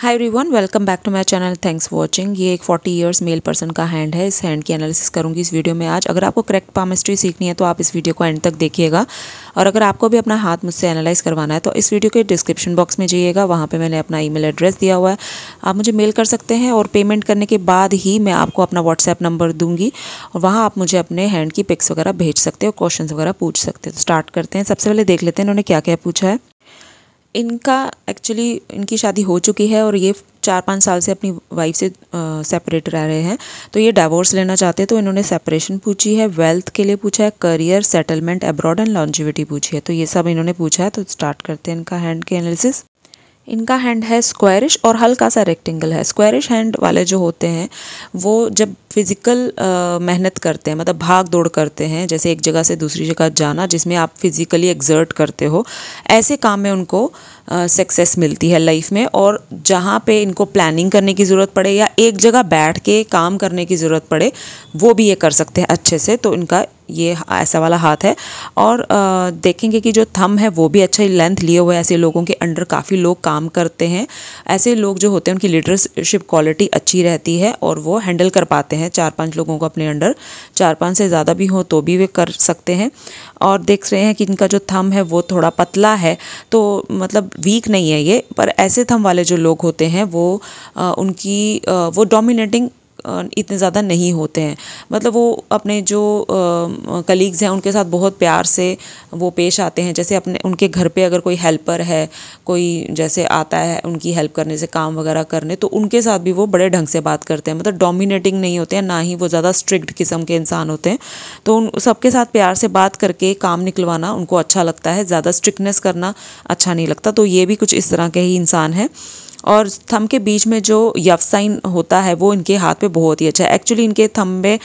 hi everyone welcome back to my channel thanks watching ये एक 40 years male person का hand है इस हैंड की एनालिसिस करूँगी इस वीडियो में आज अगर आपको करेक्ट पामिस्ट्री सीखनी है तो आप इस वीडियो को एंड तक देखिएगा और अगर आपको भी अपना हाथ मुझसे एनालाइज करवाना है तो इस वीडियो के डिस्क्रिप्शन बॉक्स में जाइएगा वहाँ पर मैंने अपना ई एड्रेस दिया हुआ है आप मुझे मेल कर सकते हैं और पेमेंट करने के बाद ही मैं आपको अपना व्हाट्सएप नंबर दूँगी और वहाँ आप मुझे अपने हैंड की पिक्स वगैरह भेज सकते हो क्वेश्चन वगैरह पूछ सकते हो तो स्टार्ट करते हैं सबसे पहले देख लेते हैं इन्होंने क्या क्या पूछा है इनका एक्चुअली इनकी शादी हो चुकी है और ये चार पाँच साल से अपनी वाइफ से सेपरेट रह रहे हैं तो ये डाइवोर्स लेना चाहते हैं तो इन्होंने सेपरेशन पूछी है वेल्थ के लिए पूछा है career settlement abroad and longevity पूछी है तो ये सब इन्होंने पूछा है तो स्टार्ट करते हैं इनका हैंड के एनालिसिस इनका हैंड है स्क्वायरिश और हल्का सा रेक्टेंगल है स्क्वायरिश हैंड वाले जो होते हैं वो जब फिज़िकल मेहनत करते हैं मतलब भाग दौड़ करते हैं जैसे एक जगह से दूसरी जगह जाना जिसमें आप फिज़िकली एग्जर्ट करते हो ऐसे काम में उनको सक्सेस मिलती है लाइफ में और जहाँ पे इनको प्लानिंग करने की ज़रूरत पड़े या एक जगह बैठ के काम करने की ज़रूरत पड़े वो भी ये कर सकते हैं अच्छे से तो इनका ये ऐसा वाला हाथ है और आ, देखेंगे कि जो थम है वो भी अच्छा लेंथ लिए हुए ऐसे लोगों के अंडर काफ़ी लोग काम करते हैं ऐसे लोग जो होते हैं उनकी लीडरशिप क्वालिटी अच्छी रहती है और वो हैंडल कर पाते हैं चार पांच लोगों को अपने अंडर चार पांच से ज़्यादा भी हो तो भी वे कर सकते हैं और देख रहे हैं कि इनका जो थम है वो थोड़ा पतला है तो मतलब वीक नहीं है ये पर ऐसे थम वाले जो लोग होते हैं वो उनकी वो डोमिनेटिंग इतने ज़्यादा नहीं होते हैं मतलब वो अपने जो कलीग्स हैं उनके साथ बहुत प्यार से वो पेश आते हैं जैसे अपने उनके घर पे अगर कोई हेल्पर है कोई जैसे आता है उनकी हेल्प करने से काम वगैरह करने तो उनके साथ भी वो बड़े ढंग से बात करते हैं मतलब डोमिनेटिंग नहीं होते हैं ना ही वो ज़्यादा स्ट्रिक्ट किस्म के इंसान होते हैं तो उन सबके साथ प्यार से बात करके काम निकलवाना उनको अच्छा लगता है ज़्यादा स्ट्रिक्टनेस करना अच्छा नहीं लगता तो ये भी कुछ इस तरह के ही इंसान हैं और थम के बीच में जो यफसाइन होता है वो इनके हाथ पे बहुत ही अच्छा है एक्चुअली इनके थम में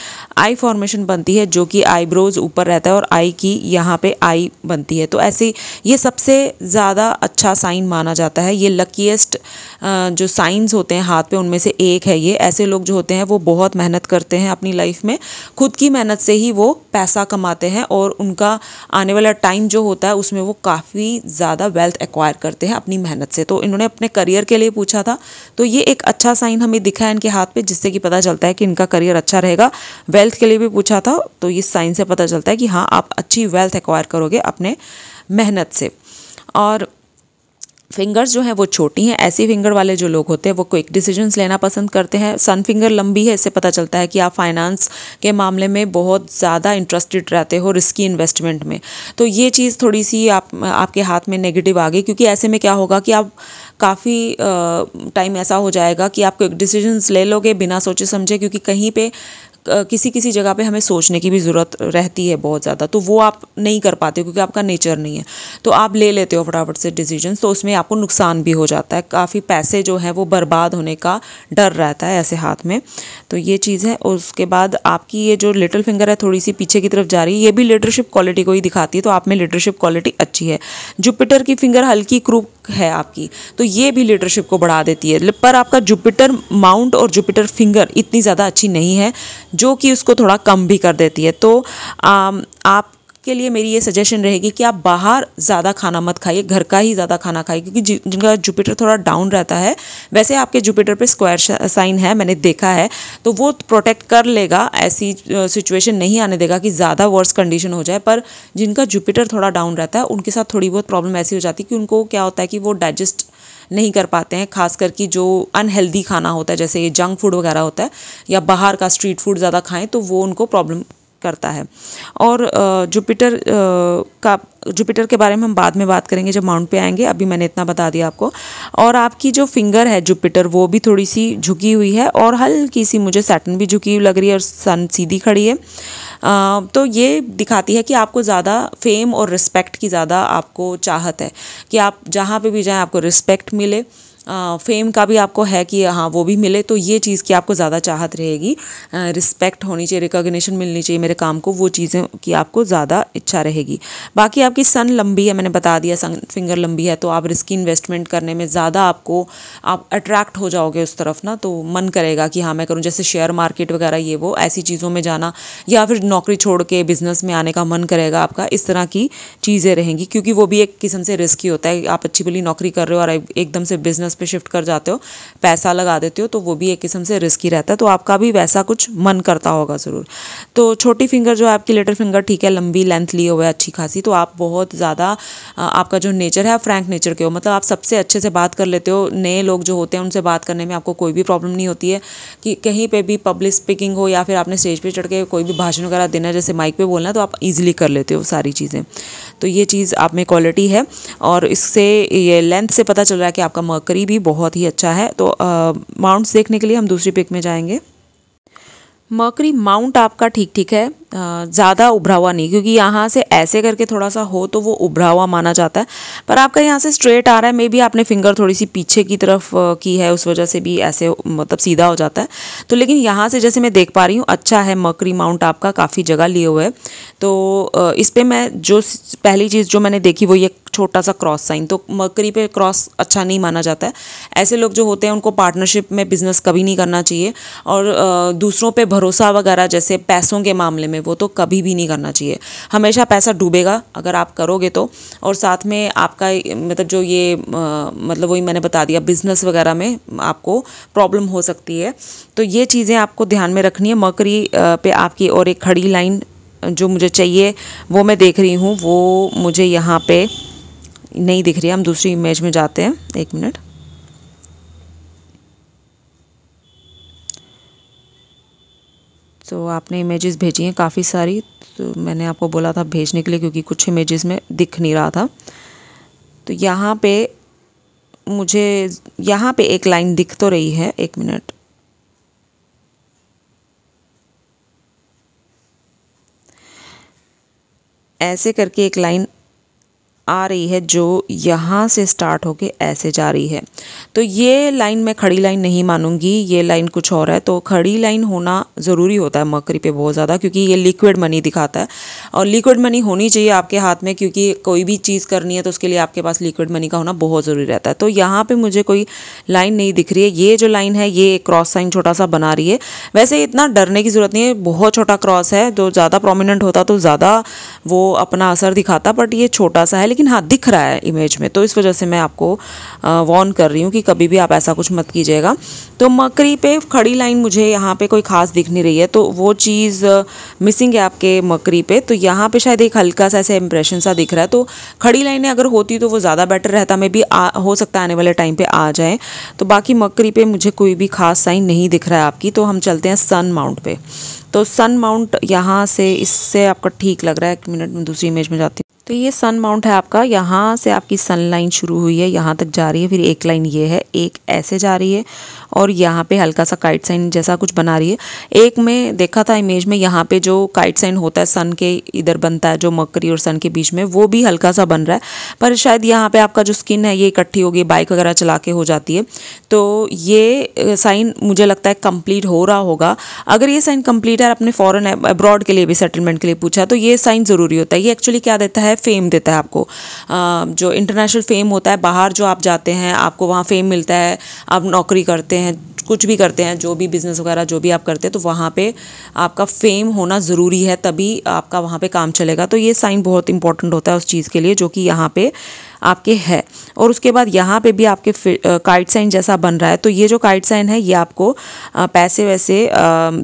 आई फॉर्मेशन बनती है जो कि आईब्रोज ऊपर रहता है और आई की यहाँ पे आई बनती है तो ऐसे ये सबसे ज़्यादा अच्छा साइन माना जाता है ये लकीस्ट जो साइंस होते हैं हाथ पे उनमें से एक है ये ऐसे लोग जो होते हैं वो बहुत मेहनत करते हैं अपनी लाइफ में खुद की मेहनत से ही वो पैसा कमाते हैं और उनका आने वाला टाइम जो होता है उसमें वो काफ़ी ज़्यादा वेल्थ एक्वायर करते हैं अपनी मेहनत से तो इन्होंने अपने करियर के लिए पूछा था तो ये एक अच्छा साइन हमें दिखा है इनके हाथ पे जिससे कि पता चलता है कि इनका करियर अच्छा रहेगा वेल्थ के लिए भी पूछा था तो इस साइन से पता चलता है कि हाँ आप अच्छी वेल्थ एक्वायर करोगे अपने मेहनत से और फिंगर्स जो हैं वो छोटी हैं ऐसी फिंगर वाले जो लोग होते हैं वो क्विक डिसीजंस लेना पसंद करते हैं सन फिंगर लंबी है इससे पता चलता है कि आप फाइनेंस के मामले में बहुत ज़्यादा इंटरेस्टेड रहते हो रिस्की इन्वेस्टमेंट में तो ये चीज़ थोड़ी सी आप आपके हाथ में नेगेटिव आ गई क्योंकि ऐसे में क्या होगा कि आप काफ़ी टाइम ऐसा हो जाएगा कि आप क्विक डिसीजन ले लोगे बिना सोचे समझे क्योंकि कहीं पर किसी किसी जगह पे हमें सोचने की भी ज़रूरत रहती है बहुत ज़्यादा तो वो आप नहीं कर पाते हो क्योंकि आपका नेचर नहीं है तो आप ले लेते हो फटाफट से डिसीजन तो उसमें आपको नुकसान भी हो जाता है काफ़ी पैसे जो है वो बर्बाद होने का डर रहता है ऐसे हाथ में तो ये चीज़ है और उसके बाद आपकी ये जो लिटिल फिंगर है थोड़ी सी पीछे की तरफ जा रही है ये भी लीडरशिप क्वालिटी को ही दिखाती है तो आप में लीडरशिप क्वालिटी अच्छी है जुपिटर की फिंगर हल्की क्रूप है आपकी तो ये भी लीडरशिप को बढ़ा देती है पर आपका जुपिटर माउंट और जुपिटर फिंगर इतनी ज़्यादा अच्छी नहीं है जो कि उसको थोड़ा कम भी कर देती है तो आ, आप के लिए मेरी ये सजेशन रहेगी कि आप बाहर ज़्यादा खाना मत खाइए घर का ही ज़्यादा खाना खाइए क्योंकि जिनका जुपिटर थोड़ा डाउन रहता है वैसे आपके जुपिटर पर स्क्वायर साइन है मैंने देखा है तो वो प्रोटेक्ट कर लेगा ऐसी सिचुएशन नहीं आने देगा कि ज़्यादा वर्स कंडीशन हो जाए पर जिनका जुपिटर थोड़ा डाउन रहता है उनके साथ थोड़ी बहुत प्रॉब्लम ऐसी हो जाती है कि उनको क्या होता है कि वो डाइजेस्ट नहीं कर पाते हैं खास करके जो अनहेल्दी खाना होता है जैसे ये जंक फूड वगैरह होता है या बाहर का स्ट्रीट फूड ज़्यादा खाएं तो वो उनको प्रॉब्लम करता है और जुपिटर का जुपिटर के बारे में हम बाद में बात करेंगे जब माउंट पे आएंगे अभी मैंने इतना बता दिया आपको और आपकी जो फिंगर है जुपिटर वो भी थोड़ी सी झुकी हुई है और हल्की सी मुझे सैटन भी झुकी हुई लग रही है और सन सीधी खड़ी है आ, तो ये दिखाती है कि आपको ज़्यादा फेम और रिस्पेक्ट की ज़्यादा आपको चाहत है कि आप जहाँ पर भी जाएँ आपको रिस्पेक्ट मिले फेम का भी आपको है कि हाँ वो भी मिले तो ये चीज़ की आपको ज़्यादा चाहत रहेगी रिस्पेक्ट होनी चाहिए रिकॉग्निशन मिलनी चाहिए मेरे काम को वो चीज़ें की आपको ज़्यादा इच्छा रहेगी बाकी आपकी सन लंबी है मैंने बता दिया सन फिंगर लंबी है तो आप रिस्की इन्वेस्टमेंट करने में ज़्यादा आपको आप अट्रैक्ट हो जाओगे उस तरफ ना तो मन करेगा कि हाँ मैं करूँ जैसे शेयर मार्केट वगैरह ये वो ऐसी चीज़ों में जाना या फिर नौकरी छोड़ के बिज़नेस में आने का मन करेगा आपका इस तरह की चीज़ें रहेंगी क्योंकि वो भी एक किस्म से रिस्की होता है आप अच्छी बोली नौकरी कर रहे हो और एकदम से बिज़नेस बिजनेस पे शिफ्ट कर जाते हो पैसा लगा देते हो तो वो भी एक किस्म से रिस्की रहता है तो आपका भी वैसा कुछ मन करता होगा ज़रूर तो छोटी फिंगर जो है आपकी लिटल फिंगर ठीक है लंबी लेंथ लिए हुए अच्छी खासी तो आप बहुत ज़्यादा आपका जो नेचर है फ्रैंक नेचर के हो मतलब आप सबसे अच्छे से बात कर लेते हो नए लोग जो होते हैं उनसे बात करने में आपको कोई भी प्रॉब्लम नहीं होती है कि कहीं पर भी पब्लिक स्पीकिंग हो या फिर आपने स्टेज पर चढ़ के कोई भी भाषण वगैरह देना जैसे माइक पर बोलना तो आप ईजिली कर लेते हो सारी चीज़ें तो ये चीज़ आप में क्वालिटी है और इससे ये लेंथ से पता चल रहा है कि आपका मकर ट्री भी बहुत ही अच्छा है तो माउंट्स देखने के लिए हम दूसरी पिक में जाएंगे मकरी माउंट आपका ठीक ठीक है ज़्यादा उभरा हुआ नहीं क्योंकि यहाँ से ऐसे करके थोड़ा सा हो तो वो उभरा हुआ माना जाता है पर आपका यहाँ से स्ट्रेट आ रहा है मे बी आपने फिंगर थोड़ी सी पीछे की तरफ की है उस वजह से भी ऐसे मतलब सीधा हो जाता है तो लेकिन यहाँ से जैसे मैं देख पा रही हूँ अच्छा है मकरी माउंट आपका काफ़ी जगह लिए हुए है तो इस पर मैं जो पहली चीज़ जो मैंने देखी वो ये छोटा सा क्रॉस साइन तो मकरी पे क्रॉस अच्छा नहीं माना जाता है ऐसे लोग जो होते हैं उनको पार्टनरशिप में बिज़नेस कभी नहीं करना चाहिए और दूसरों पे भरोसा वगैरह जैसे पैसों के मामले में वो तो कभी भी नहीं करना चाहिए हमेशा पैसा डूबेगा अगर आप करोगे तो और साथ में आपका मतलब जो ये मतलब वही मैंने बता दिया बिज़नेस वगैरह में आपको प्रॉब्लम हो सकती है तो ये चीज़ें आपको ध्यान में रखनी है मकरी पे आपकी और एक खड़ी लाइन जो मुझे चाहिए वो मैं देख रही हूँ वो मुझे यहाँ पे नहीं दिख रही है हम दूसरी इमेज में जाते हैं एक मिनट तो आपने इमेजेस भेजी हैं काफ़ी सारी तो मैंने आपको बोला था भेजने के लिए क्योंकि कुछ इमेजेस में दिख नहीं रहा था तो यहाँ पे मुझे यहाँ पे एक लाइन दिख तो रही है एक मिनट ऐसे करके एक लाइन आ रही है जो यहाँ से स्टार्ट होके ऐसे जा रही है तो ये लाइन मैं खड़ी लाइन नहीं मानूंगी ये लाइन कुछ और है तो खड़ी लाइन होना ज़रूरी होता है मकरी पे बहुत ज़्यादा क्योंकि ये लिक्विड मनी दिखाता है और लिक्विड मनी होनी चाहिए आपके हाथ में क्योंकि कोई भी चीज़ करनी है तो उसके लिए आपके पास लिक्विड मनी का होना बहुत ज़रूरी रहता है तो यहाँ पर मुझे कोई लाइन नहीं दिख रही है ये जो लाइन है ये क्रॉस साइन छोटा सा बना रही है वैसे इतना डरने की ज़रूरत नहीं है बहुत छोटा क्रॉस है जो ज़्यादा प्रोमिनेंट होता तो ज़्यादा वो अपना असर दिखाता बट ये छोटा सा है लेकिन हाँ दिख रहा है इमेज में तो इस वजह से मैं आपको वॉर्न कर रही हूँ कि कभी भी आप ऐसा कुछ मत कीजिएगा तो मकरी पे खड़ी लाइन मुझे यहाँ पे कोई ख़ास दिख नहीं रही है तो वो चीज़ मिसिंग है आपके मकरी पे तो यहाँ पे शायद एक हल्का सा ऐसा इंप्रेशन सा दिख रहा है तो खड़ी लाइनें अगर होती तो वो ज़्यादा बेटर रहता मे भी आ, हो सकता है आने वाले टाइम पर आ जाए तो बाकी मकरी पे मुझे कोई भी खास साइन नहीं दिख रहा है आपकी तो हम चलते हैं सन माउंट पर तो सन माउंट यहाँ से इससे आपका ठीक लग रहा है एक मिनट में दूसरी इमेज में जाती हूँ तो ये सन माउंट है आपका यहाँ से आपकी सन लाइन शुरू हुई है यहाँ तक जा रही है फिर एक लाइन ये है एक ऐसे जा रही है और यहाँ पे हल्का सा काइट साइन जैसा कुछ बना रही है एक में देखा था इमेज में यहाँ पे जो काइट साइन होता है सन के इधर बनता है जो मकरी और सन के बीच में वो भी हल्का सा बन रहा है पर शायद यहाँ पर आपका जो स्किन है ये इकट्ठी होगी बाइक वगैरह चला के हो जाती है तो ये साइन मुझे लगता है कम्प्लीट हो रहा होगा अगर ये साइन कम्प्लीट है आपने फ़ॉरन अब्रॉड के लिए भी सेटलमेंट के लिए पूछा तो ये साइन ज़रूरी होता है ये एक्चुअली क्या देता है है फ़ेम देता है आपको जो इंटरनेशनल फ़ेम होता है बाहर जो आप जाते हैं आपको वहाँ फ़ेम मिलता है आप नौकरी करते हैं कुछ भी करते हैं जो भी बिज़नेस वगैरह जो भी आप करते हैं तो वहाँ पे आपका फ़ेम होना ज़रूरी है तभी आपका वहाँ पे काम चलेगा तो ये साइन बहुत इंपॉर्टेंट होता है उस चीज़ के लिए जो कि यहाँ पे आपके है और उसके बाद यहाँ पे भी आपके काइट साइन जैसा बन रहा है तो ये जो काइट साइन है ये आपको पैसे वैसे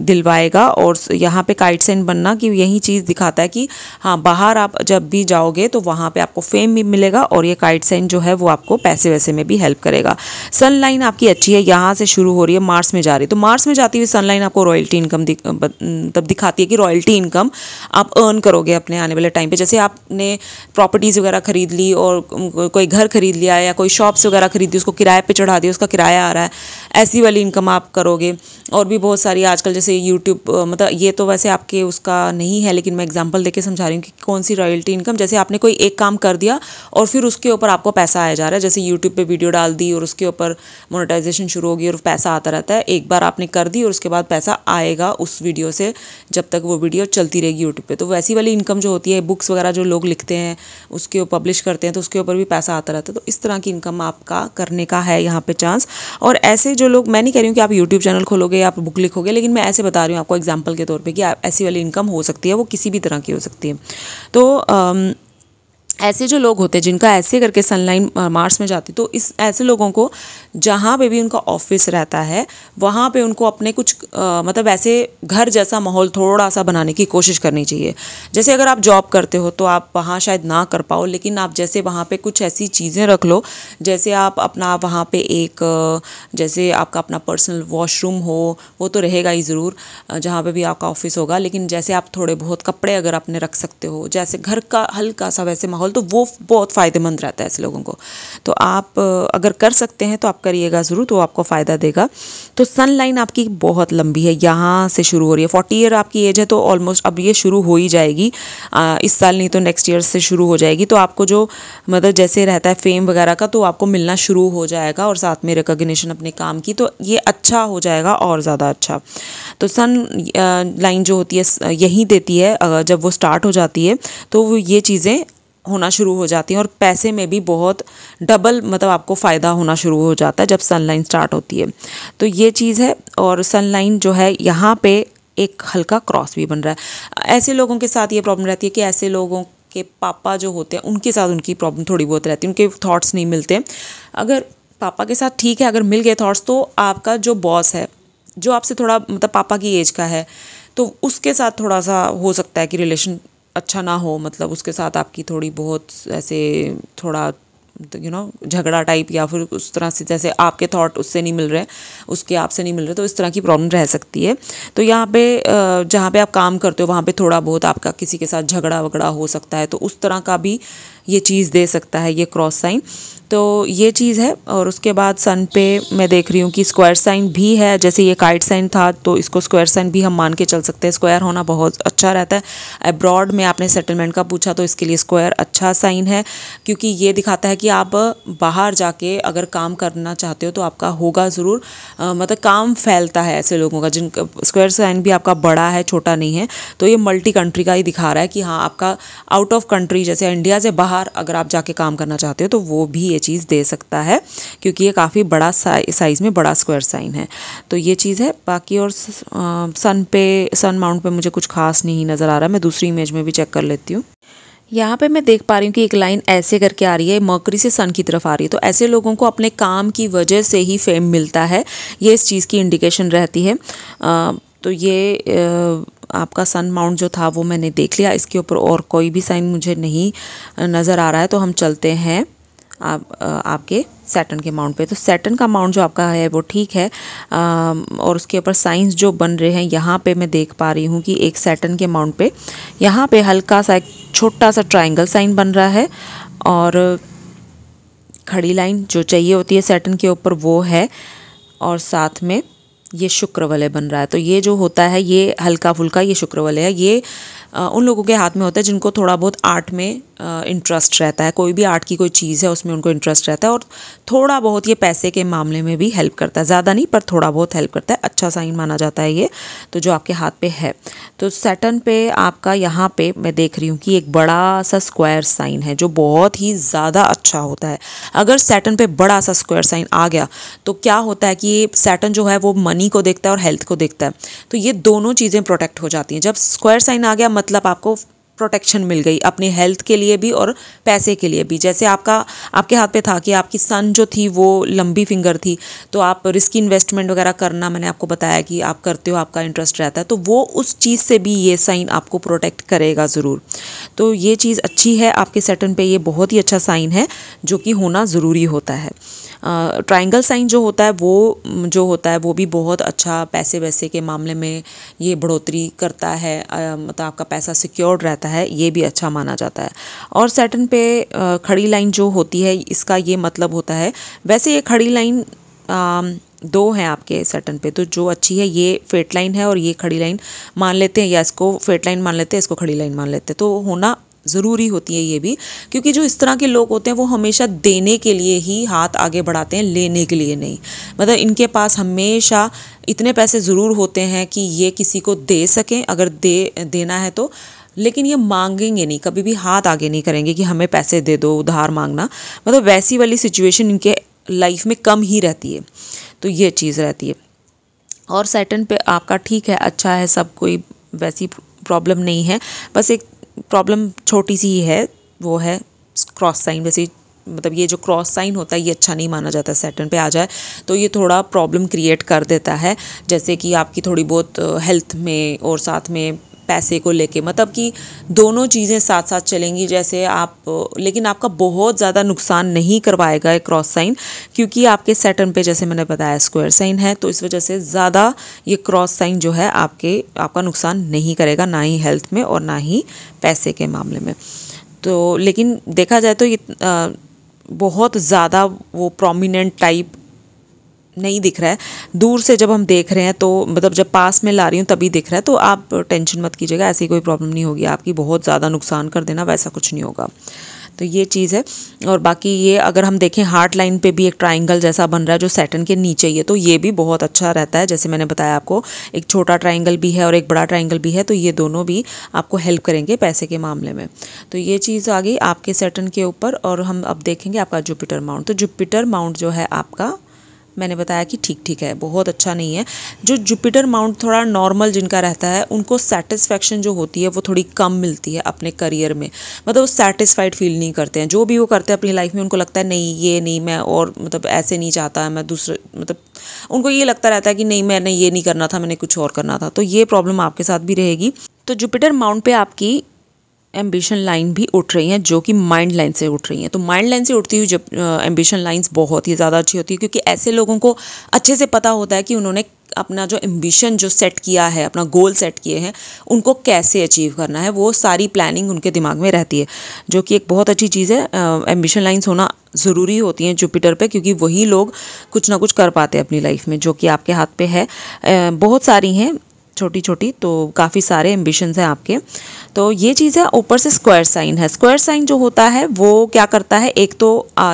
दिलवाएगा और यहाँ पे काइट साइन बनना कि यही चीज़ दिखाता है कि हाँ बाहर आप जब भी जाओगे तो वहाँ पे आपको फेम भी मिलेगा और ये काइट साइन जो है वो आपको पैसे वैसे में भी हेल्प करेगा सन लाइन आपकी अच्छी है यहाँ से शुरू हो रही है मार्स में जा रही है तो मार्स में जाती हुई सन लाइन आपको रॉयल्टी इनकम दिख, तब दिखाती है कि रॉयल्टी इनकम आप अर्न करोगे अपने आने वाले टाइम पर जैसे आपने प्रॉपर्टीज़ वगैरह खरीद ली और कोई घर खरीद लिया या कोई शॉप्स वगैरह खरीदी उसको किराए पे चढ़ा दिया उसका किराया आ रहा है ऐसी वाली इनकम आप करोगे और भी बहुत सारी आजकल जैसे यूट्यूब मतलब ये तो वैसे आपके उसका नहीं है लेकिन मैं एग्जांपल देके समझा रही हूँ कि कौन सी रॉयल्टी इनकम जैसे आपने कोई एक काम कर दिया और फिर उसके ऊपर आपको पैसा आया जा रहा है जैसे यूट्यूब पे वीडियो डाल दी और उसके ऊपर मोनिटाइजेशन शुरू होगी और पैसा आता रहता है एक बार आपने कर दी और उसके बाद पैसा आएगा उस वीडियो से जब तक वो वीडियो चलती रहेगी यूट्यूब पर तो वैसी वाली इनकम जो होती है बुक्स वगैरह जो लोग लिखते हैं उसके पब्लिश करते हैं तो उसके ऊपर भी पैसा आता रहता है तो इस तरह की इनकम आपका करने का है यहाँ पर चांस और ऐसे जो लोग मैं नहीं कह रही हूँ कि आप यूट्यूब चैनल खोलोगे लिखोगे आप बुक लिखोगे लेकिन मैं ऐसे बता रही हूँ आपको एग्जाम्पल के तौर पर कि ऐसी वाली इनकम हो सकती है वो किसी भी तरह की हो सकती है तो ऐसे जो लोग होते हैं जिनका ऐसे करके सनलाइन मार्स में जाती तो इस ऐसे लोगों को जहाँ पे भी उनका ऑफिस रहता है वहाँ पे उनको अपने कुछ आ, मतलब ऐसे घर जैसा माहौल थोड़ा सा बनाने की कोशिश करनी चाहिए जैसे अगर आप जॉब करते हो तो आप वहाँ शायद ना कर पाओ लेकिन आप जैसे वहाँ पे कुछ ऐसी चीज़ें रख लो जैसे आप अपना वहाँ पर एक जैसे आपका अपना पर्सनल वॉशरूम हो वो तो रहेगा ही ज़रूर जहाँ पर भी आपका ऑफिस होगा लेकिन जैसे आप थोड़े बहुत कपड़े अगर अपने रख सकते हो जैसे घर का हल्का सा वैसे माहौल माहौल तो वो बहुत फ़ायदेमंद रहता है ऐसे लोगों को तो आप अगर कर सकते हैं तो आप करिएगा ज़रूर तो आपको फ़ायदा देगा तो सन लाइन आपकी बहुत लंबी है यहाँ से शुरू हो रही है फोर्टी ईयर आपकी एज है तो ऑलमोस्ट अब ये शुरू हो ही जाएगी आ, इस साल नहीं तो नेक्स्ट ईयर से शुरू हो जाएगी तो आपको जो मतलब जैसे रहता है फेम वगैरह का तो आपको मिलना शुरू हो जाएगा और साथ में रिकोगशन अपने काम की तो ये अच्छा हो जाएगा और ज़्यादा अच्छा तो सन लाइन जो होती है यहीं देती है जब वो स्टार्ट हो जाती है तो ये चीज़ें होना शुरू हो जाती हैं और पैसे में भी बहुत डबल मतलब आपको फ़ायदा होना शुरू हो जाता है जब सनलाइन स्टार्ट होती है तो ये चीज़ है और सनलाइन जो है यहाँ पे एक हल्का क्रॉस भी बन रहा है ऐसे लोगों के साथ ये प्रॉब्लम रहती है कि ऐसे लोगों के पापा जो होते हैं उनके साथ उनकी प्रॉब्लम थोड़ी बहुत रहती है उनके थॉट्स नहीं मिलते अगर पापा के साथ ठीक है अगर मिल गए थॉट्स तो आपका जो बॉस है जो आपसे थोड़ा मतलब पापा की एज का है तो उसके साथ थोड़ा सा हो सकता है कि रिलेशन अच्छा ना हो मतलब उसके साथ आपकी थोड़ी बहुत ऐसे थोड़ा यू नो झगड़ा टाइप या फिर उस तरह से जैसे आपके थॉट उससे नहीं मिल रहे उसके आपसे नहीं मिल रहे तो इस तरह की प्रॉब्लम रह सकती है तो यहाँ पे जहाँ पे आप काम करते हो वहाँ पे थोड़ा बहुत आपका किसी के साथ झगड़ा वगड़ा हो सकता है तो उस तरह का भी ये चीज़ दे सकता है ये क्रॉस साइन तो ये चीज़ है और उसके बाद सन पे मैं देख रही हूँ कि स्क्वायर साइन भी है जैसे ये काइट साइन था तो इसको स्क्वायर साइन भी हम मान के चल सकते हैं स्क्वायर होना बहुत अच्छा रहता है अब्रॉड में आपने सेटलमेंट का पूछा तो इसके लिए स्क्वायर अच्छा साइन है क्योंकि ये दिखाता है कि आप बाहर जाके अगर काम करना चाहते हो तो आपका होगा ज़रूर मतलब काम फैलता है ऐसे लोगों का जिनका स्क्वायर साइन भी आपका बड़ा है छोटा नहीं है तो ये मल्टी कंट्री का ही दिखा रहा है कि हाँ आपका आउट ऑफ कंट्री जैसे इंडिया से बाहर अगर आप जाके काम करना चाहते हो तो वो भी चीज़ दे सकता है क्योंकि ये काफ़ी बड़ा साइज़ में बड़ा स्क्वायर साइन है तो ये चीज़ है बाकी और सन पे सन माउंट पे मुझे कुछ खास नहीं नज़र आ रहा मैं दूसरी इमेज में भी चेक कर लेती हूँ यहाँ पे मैं देख पा रही हूँ कि एक लाइन ऐसे करके आ रही है मकरी से सन की तरफ आ रही है तो ऐसे लोगों को अपने काम की वजह से ही फेम मिलता है ये इस चीज़ की इंडिकेशन रहती है आ, तो ये आ, आपका सन माउंट जो था वो मैंने देख लिया इसके ऊपर और कोई भी साइन मुझे नहीं नज़र आ रहा है तो हम चलते हैं आप आपके सैटन के अमाउंट पे तो सैटन का अमाउंट जो आपका है वो ठीक है आ, और उसके ऊपर साइंस जो बन रहे हैं यहाँ पे मैं देख पा रही हूँ कि एक सैटन के अमाउंट पे यहाँ पे हल्का सा एक छोटा सा ट्राइंगल साइन बन रहा है और खड़ी लाइन जो चाहिए होती है सैटन के ऊपर वो है और साथ में ये शुक्र वाले बन रहा है तो ये जो होता है ये हल्का फुल्का ये शुक्र वाले है ये आ, उन लोगों के हाथ में होता है जिनको थोड़ा बहुत आर्ट में इंटरेस्ट रहता है कोई भी आर्ट की कोई चीज़ है उसमें उनको इंटरेस्ट रहता है और थोड़ा बहुत ये पैसे के मामले में भी हेल्प करता है ज़्यादा नहीं पर थोड़ा बहुत हेल्प करता है अच्छा साइन माना जाता है ये तो जो आपके हाथ पे है तो सेटन पे आपका यहाँ पे मैं देख रही हूँ कि एक बड़ा सा स्क्वायर साइन है जो बहुत ही ज़्यादा अच्छा होता है अगर सेटन पर बड़ा सा स्क्वायर साइन आ गया तो क्या होता है कि सेटन जो है वो मनी को देखता है और हेल्थ को देखता है तो ये दोनों चीज़ें प्रोटेक्ट हो जाती हैं जब स्क्वायर साइन आ गया मतलब आपको प्रोटेक्शन मिल गई अपनी हेल्थ के लिए भी और पैसे के लिए भी जैसे आपका आपके हाथ पे था कि आपकी सन जो थी वो लंबी फिंगर थी तो आप रिस्की इन्वेस्टमेंट वगैरह करना मैंने आपको बताया कि आप करते हो आपका इंटरेस्ट रहता है तो वो उस चीज़ से भी ये साइन आपको प्रोटेक्ट करेगा ज़रूर तो ये चीज़ अच्छी है आपके सेटन पर ये बहुत ही अच्छा साइन है जो कि होना ज़रूरी होता है ट्राइंगल साइन जो होता है वो जो होता है वो भी बहुत अच्छा पैसे वैसे के मामले में ये बढ़ोतरी करता है मतलब आपका पैसा सिक्योर्ड रहता है ये भी अच्छा माना जाता है और सेटन पे खड़ी लाइन जो होती है इसका ये मतलब होता है वैसे ये खड़ी लाइन दो हैं आपके सेटन पे तो जो अच्छी है ये फेट लाइन है और ये खड़ी लाइन मान लेते हैं या इसको फेट लाइन मान लेते हैं इसको खड़ी लाइन मान लेते हैं तो होना ज़रूरी होती है ये भी क्योंकि जो इस तरह के लोग होते हैं वो हमेशा देने के लिए ही हाथ आगे बढ़ाते हैं लेने के लिए नहीं मतलब इनके पास हमेशा इतने पैसे ज़रूर होते हैं कि ये किसी को दे सकें अगर दे देना है तो लेकिन ये मांगेंगे नहीं कभी भी हाथ आगे नहीं करेंगे कि हमें पैसे दे दो उधार मांगना मतलब वैसी वाली सिचुएशन इनके लाइफ में कम ही रहती है तो ये चीज़ रहती है और सैटन पे आपका ठीक है अच्छा है सब कोई वैसी प्रॉब्लम नहीं है बस एक प्रॉब्लम छोटी सी ही है वो है क्रॉस साइन वैसे मतलब ये जो क्रॉस साइन होता है ये अच्छा नहीं माना जाता सेटन पे आ जाए तो ये थोड़ा प्रॉब्लम क्रिएट कर देता है जैसे कि आपकी थोड़ी बहुत हेल्थ uh, में और साथ में पैसे को लेके मतलब कि दोनों चीज़ें साथ साथ चलेंगी जैसे आप लेकिन आपका बहुत ज़्यादा नुकसान नहीं करवाएगा ये क्रॉस साइन क्योंकि आपके सेटन पे जैसे मैंने बताया स्क्वायर साइन है तो इस वजह से ज़्यादा ये क्रॉस साइन जो है आपके आपका नुकसान नहीं करेगा ना ही हेल्थ में और ना ही पैसे के मामले में तो लेकिन देखा जाए तो ये बहुत ज़्यादा वो प्रोमिनेंट टाइप नहीं दिख रहा है दूर से जब हम देख रहे हैं तो मतलब जब पास में ला रही हूँ तभी दिख रहा है तो आप टेंशन मत कीजिएगा ऐसी कोई प्रॉब्लम नहीं होगी आपकी बहुत ज़्यादा नुकसान कर देना वैसा कुछ नहीं होगा तो ये चीज़ है और बाकी ये अगर हम देखें हार्ट लाइन पे भी एक ट्राइंगल जैसा बन रहा है जो सैटन के नीचे ही है तो ये भी बहुत अच्छा रहता है जैसे मैंने बताया आपको एक छोटा ट्राइंगल भी है और एक बड़ा ट्राइंगल भी है तो ये दोनों भी आपको हेल्प करेंगे पैसे के मामले में तो ये चीज़ आ गई आपके सैटन के ऊपर और हम अब देखेंगे आपका जुपिटर माउंट तो जुपिटर माउंट जो है आपका मैंने बताया कि ठीक ठीक है बहुत अच्छा नहीं है जो जुपिटर माउंट थोड़ा नॉर्मल जिनका रहता है उनको सेटिस्फैक्शन जो होती है वो थोड़ी कम मिलती है अपने करियर में मतलब वो सेटिस्फाइड फील नहीं करते हैं जो भी वो करते हैं अपनी लाइफ में उनको लगता है नहीं ये नहीं मैं और मतलब ऐसे नहीं चाहता मैं दूसरे मतलब उनको ये लगता रहता है कि नहीं मैंने ये नहीं करना था मैंने कुछ और करना था तो ये प्रॉब्लम आपके साथ भी रहेगी तो जुपिटर माउंट पे आपकी एम्बिशन लाइन भी उठ रही हैं जो कि माइंड लाइन से उठ रही हैं तो माइंड लाइन से उठती हुई जब एम्बिशन लाइंस बहुत ही ज़्यादा अच्छी होती है क्योंकि ऐसे लोगों को अच्छे से पता होता है कि उन्होंने अपना जो एम्बिशन जो सेट किया है अपना गोल सेट किए हैं उनको कैसे अचीव करना है वो सारी प्लानिंग उनके दिमाग में रहती है जो कि एक बहुत अच्छी चीज़ है एम्बिशन लाइन्स होना ज़रूरी होती हैं जुपिटर पे क्योंकि वही लोग कुछ ना कुछ कर पाते हैं अपनी लाइफ में जो कि आपके हाथ पे है बहुत सारी हैं छोटी छोटी तो काफ़ी सारे एम्बिशंस हैं आपके तो ये चीज़ है ऊपर से स्क्वायर साइन है स्क्वायर साइन जो होता है वो क्या करता है एक तो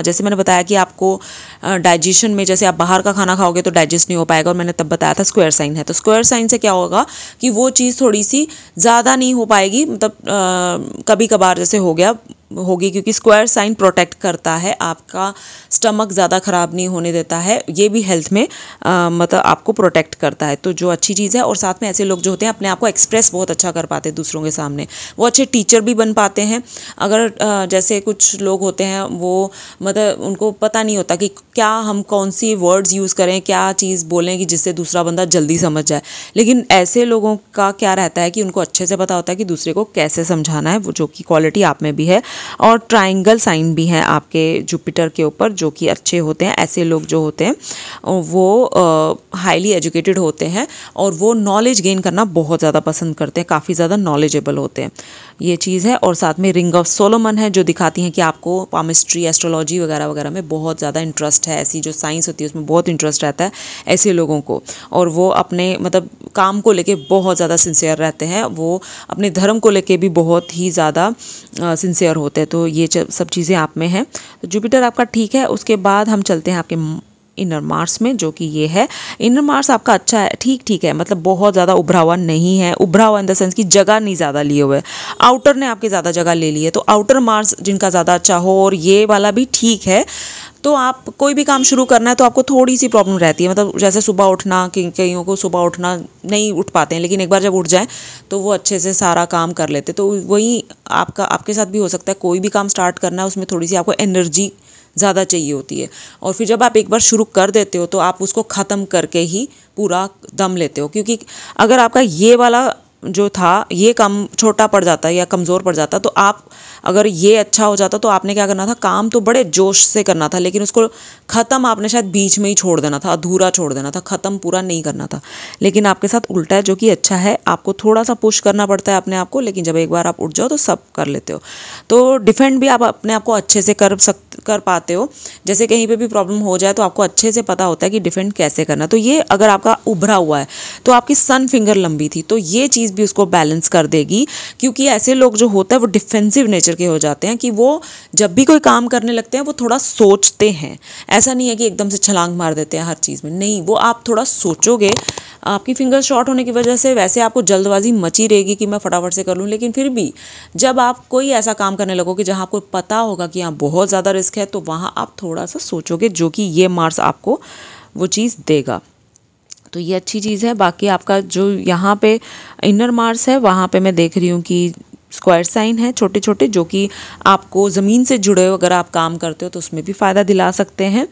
जैसे मैंने बताया कि आपको डाइजेशन में जैसे आप बाहर का खाना खाओगे तो डाइजेस्ट नहीं हो पाएगा और मैंने तब बताया था स्क्वायर साइन है तो स्क्वायर साइन से क्या होगा कि वो चीज़ थोड़ी सी ज़्यादा नहीं हो पाएगी मतलब कभी कभार जैसे हो गया होगी क्योंकि स्क्वायर साइन प्रोटेक्ट करता है आपका स्टमक ज़्यादा ख़राब नहीं होने देता है ये भी हेल्थ में आ, मतलब आपको प्रोटेक्ट करता है तो जो अच्छी चीज़ है और साथ में ऐसे लोग जो होते हैं अपने आप को एक्सप्रेस बहुत अच्छा कर पाते हैं दूसरों के सामने वो अच्छे टीचर भी बन पाते हैं अगर आ, जैसे कुछ लोग होते हैं वो मतलब उनको पता नहीं होता कि क्या हम कौन सी वर्ड्स यूज़ करें क्या चीज़ बोलें कि जिससे दूसरा बंदा जल्दी समझ जाए लेकिन ऐसे लोगों का क्या रहता है कि उनको अच्छे से पता होता है कि दूसरे को कैसे समझाना है वो जो कि क्वालिटी आप में भी है और ट्राइंगल साइन भी हैं आपके जुपिटर के ऊपर जो कि अच्छे होते हैं ऐसे लोग जो होते हैं वो हाईली एजुकेटेड होते हैं और वो नॉलेज गेन करना बहुत ज़्यादा पसंद करते हैं काफ़ी ज़्यादा नॉलेजेबल होते हैं ये चीज़ है और साथ में रिंग ऑफ सोलोमन है जो दिखाती हैं कि आपको पामिस्ट्री एस्ट्रोलॉजी वगैरह वगैरह में बहुत ज़्यादा इंटरेस्ट है ऐसी जो साइंस होती है उसमें बहुत इंटरेस्ट रहता है ऐसे लोगों को और वो अपने मतलब काम को लेके बहुत ज़्यादा सिंसियर रहते हैं वो अपने धर्म को लेके भी बहुत ही ज़्यादा सिंसियर होते हैं तो ये सब चीज़ें आप में हैं तो जुपिटर आपका ठीक है उसके बाद हम चलते हैं आपके इनर मार्स में जो कि ये है इनर मार्स आपका अच्छा है ठीक ठीक है मतलब बहुत ज़्यादा उभरा हुआ नहीं है उभरा हुआ इन द सेंस कि जगह नहीं ज़्यादा लिए हुए आउटर ने आपके ज़्यादा जगह ले ली है तो आउटर मार्स जिनका ज़्यादा अच्छा हो और ये वाला भी ठीक है तो आप कोई भी काम शुरू करना है तो आपको थोड़ी सी प्रॉब्लम रहती है मतलब जैसे सुबह उठना कईयों को सुबह उठना नहीं उठ पाते हैं लेकिन एक बार जब उठ जाए तो वो अच्छे से सारा काम कर लेते तो वही आपका आपके साथ भी हो सकता है कोई भी काम स्टार्ट करना है उसमें थोड़ी सी आपको एनर्जी ज़्यादा चाहिए होती है और फिर जब आप एक बार शुरू कर देते हो तो आप उसको ख़त्म करके ही पूरा दम लेते हो क्योंकि अगर आपका ये वाला जो था ये कम छोटा पड़ जाता या कमज़ोर पड़ जाता तो आप अगर ये अच्छा हो जाता तो आपने क्या करना था काम तो बड़े जोश से करना था लेकिन उसको ख़त्म आपने शायद बीच में ही छोड़ देना था अधूरा छोड़ देना था ख़त्म पूरा नहीं करना था लेकिन आपके साथ उल्टा है जो कि अच्छा है आपको थोड़ा सा पुश करना पड़ता है अपने आप को लेकिन जब एक बार आप उठ जाओ तो सब कर लेते हो तो डिफेंड भी आप अपने आप को अच्छे से कर सकते कर पाते हो जैसे कहीं पे भी प्रॉब्लम हो जाए तो आपको अच्छे से पता होता है कि डिफेंड कैसे करना तो ये अगर आपका उभरा हुआ है तो आपकी सन फिंगर लंबी थी तो ये चीज़ भी उसको बैलेंस कर देगी क्योंकि ऐसे लोग जो होता है वो डिफेंसिव नेचर के हो जाते हैं कि वो जब भी कोई काम करने लगते हैं वो थोड़ा सोचते हैं ऐसा नहीं है कि एकदम से छलांग मार देते हैं हर चीज़ में नहीं वो आप थोड़ा सोचोगे आपकी फिंगर शॉर्ट होने की वजह से वैसे आपको जल्दबाजी मची रहेगी कि मैं फटाफट से कर लूँ लेकिन फिर भी जब आप कोई ऐसा काम करने लगोगे जहाँ आपको पता होगा कि यहाँ बहुत ज़्यादा रिस्क है तो वहाँ आप थोड़ा सा सोचोगे जो कि ये मार्क्स आपको वो चीज़ देगा तो ये अच्छी चीज़ है बाकी आपका जो यहाँ पे इनर मार्स है वहाँ पे मैं देख रही हूँ कि स्क्वायर साइन है छोटे छोटे जो कि आपको ज़मीन से जुड़े हो अगर आप काम करते हो तो उसमें भी फ़ायदा दिला सकते हैं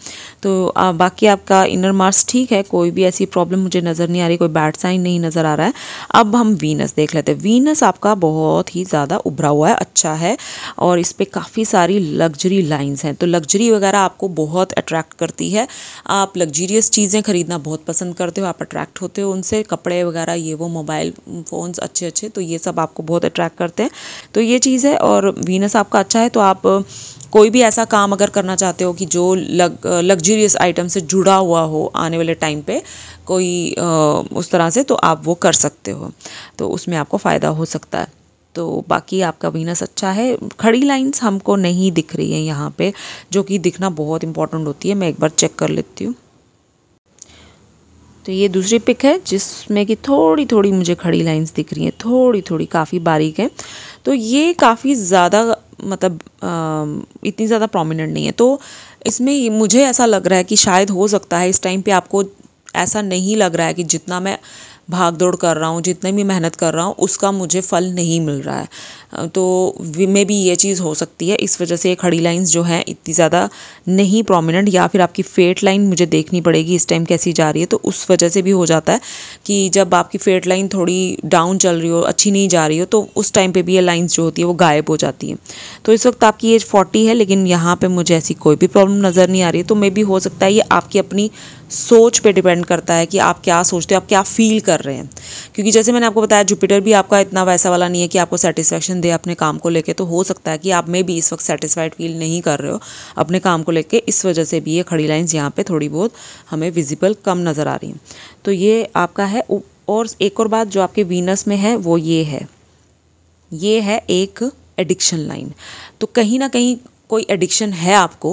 तो आ, बाकी आपका इनर मार्क्स ठीक है कोई भी ऐसी प्रॉब्लम मुझे नज़र नहीं आ रही कोई बैड साइन नहीं नज़र आ रहा है अब हम वीनस देख लेते हैं वीनस आपका बहुत ही ज़्यादा उभरा हुआ है अच्छा है और इस पर काफ़ी सारी लग्जरी लाइन्स हैं तो लग्जरी वगैरह आपको बहुत अट्रैक्ट करती है आप लग्जरियस चीज़ें ख़रीदना बहुत पसंद करते हो आप अट्रैक्ट होते हो उनसे कपड़े वगैरह ये वो मोबाइल फ़ोन्स अच्छे अच्छे तो ये सब आपको बहुत अट्रैक्ट करते हैं तो ये चीज़ है और वीनस आपका अच्छा है तो आप कोई भी ऐसा काम अगर करना चाहते हो कि जो लग लग्जरियस आइटम से जुड़ा हुआ हो आने वाले टाइम पे कोई आ, उस तरह से तो आप वो कर सकते हो तो उसमें आपको फ़ायदा हो सकता है तो बाकी आपका वीनस अच्छा है खड़ी लाइंस हमको नहीं दिख रही है यहाँ पे जो कि दिखना बहुत इंपॉर्टेंट होती है मैं एक बार चेक कर लेती हूँ तो ये दूसरी पिक है जिसमें कि थोड़ी थोड़ी मुझे खड़ी लाइंस दिख रही हैं थोड़ी थोड़ी काफ़ी बारीक हैं तो ये काफ़ी ज़्यादा मतलब आ, इतनी ज़्यादा प्रोमिनेंट नहीं है तो इसमें मुझे ऐसा लग रहा है कि शायद हो सकता है इस टाइम पे आपको ऐसा नहीं लग रहा है कि जितना मैं भाग दौड़ कर रहा हूँ जितनी भी मेहनत कर रहा हूँ उसका मुझे फल नहीं मिल रहा है तो मे भी ये चीज़ हो सकती है इस वजह से ये खड़ी लाइंस जो हैं इतनी ज़्यादा नहीं प्रोमिनेंट या फिर आपकी फेट लाइन मुझे देखनी पड़ेगी इस टाइम कैसी जा रही है तो उस वजह से भी हो जाता है कि जब आपकी फेट लाइन थोड़ी डाउन चल रही हो अच्छी नहीं जा रही हो तो उस टाइम पर भी ये लाइन्स जो होती है वो गायब हो जाती है तो इस वक्त आपकी एज फोर्टी है लेकिन यहाँ पर मुझे ऐसी कोई भी प्रॉब्लम नज़र नहीं आ रही तो मे भी हो सकता है ये आपकी अपनी सोच पे डिपेंड करता है कि आप क्या सोचते हो आप क्या फील कर रहे हैं क्योंकि जैसे मैंने आपको बताया जुपिटर भी आपका इतना वैसा वाला नहीं है कि आपको सेटिस्फेक्शन दे अपने काम को लेके तो हो सकता है कि आप में भी इस वक्त सेटिस्फाइड फील नहीं कर रहे हो अपने काम को लेके इस वजह से भी ये खड़ी लाइंस यहाँ पे थोड़ी बहुत हमें विजिबल कम नज़र आ रही हैं तो ये आपका है और एक और बात जो आपके वीनस में है वो ये है ये है एक एडिक्शन लाइन तो कहीं ना कहीं कोई एडिक्शन है आपको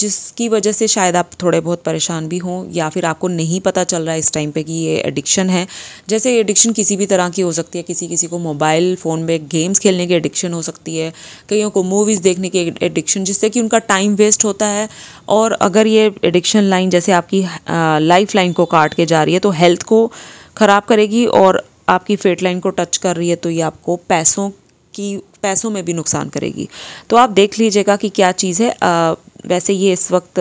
जिसकी वजह से शायद आप थोड़े बहुत परेशान भी हों या फिर आपको नहीं पता चल रहा है इस टाइम पे कि ये एडिक्शन है जैसे एडिक्शन किसी भी तरह की हो सकती है किसी किसी को मोबाइल फ़ोन में गेम्स खेलने की एडिक्शन हो सकती है कईयों को मूवीज़ देखने की एडिक्शन जिससे कि उनका टाइम वेस्ट होता है और अगर ये एडिक्शन लाइन जैसे आपकी लाइफ लाइन को काट के जा रही है तो हेल्थ को ख़राब करेगी और आपकी फेट लाइन को टच कर रही है तो ये आपको पैसों कि पैसों में भी नुकसान करेगी तो आप देख लीजिएगा कि क्या चीज़ है आ, वैसे ये इस वक्त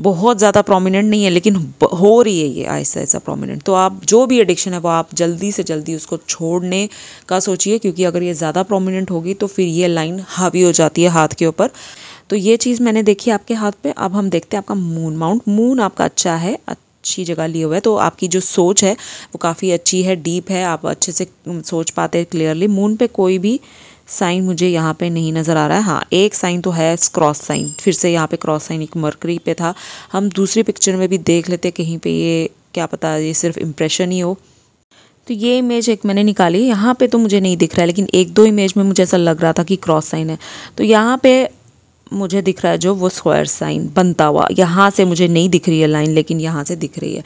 बहुत ज़्यादा प्रोमिनेंट नहीं है लेकिन हो रही है ये ऐसा ऐसा प्रोमिनेंट तो आप जो भी एडिक्शन है वो आप जल्दी से जल्दी उसको छोड़ने का सोचिए क्योंकि अगर ये ज़्यादा प्रोमिनेंट होगी तो फिर ये लाइन हावी हो जाती है हाथ के ऊपर तो ये चीज़ मैंने देखी आपके हाथ पे अब हम देखते हैं आपका मून माउंट मून आपका अच्छा है अच्छी जगह लिए हुए है तो आपकी जो सोच है वो काफ़ी अच्छी है डीप है आप अच्छे से सोच पाते हैं क्लियरली मून पे कोई भी साइन मुझे यहाँ पे नहीं नज़र आ रहा है हाँ एक साइन तो है क्रॉस साइन फिर से यहाँ पे क्रॉस साइन एक मर्करी पे था हम दूसरी पिक्चर में भी देख लेते कहीं पर ये क्या पता ये सिर्फ इम्प्रेशन ही हो तो ये इमेज एक मैंने निकाली यहाँ पे तो मुझे नहीं दिख रहा है लेकिन एक दो इमेज में मुझे ऐसा लग रहा था कि क्रॉस साइन है तो यहाँ पे मुझे दिख रहा है जो वो स्क्वायर साइन बनता हुआ यहाँ से मुझे नहीं दिख रही है लाइन लेकिन यहाँ से दिख रही है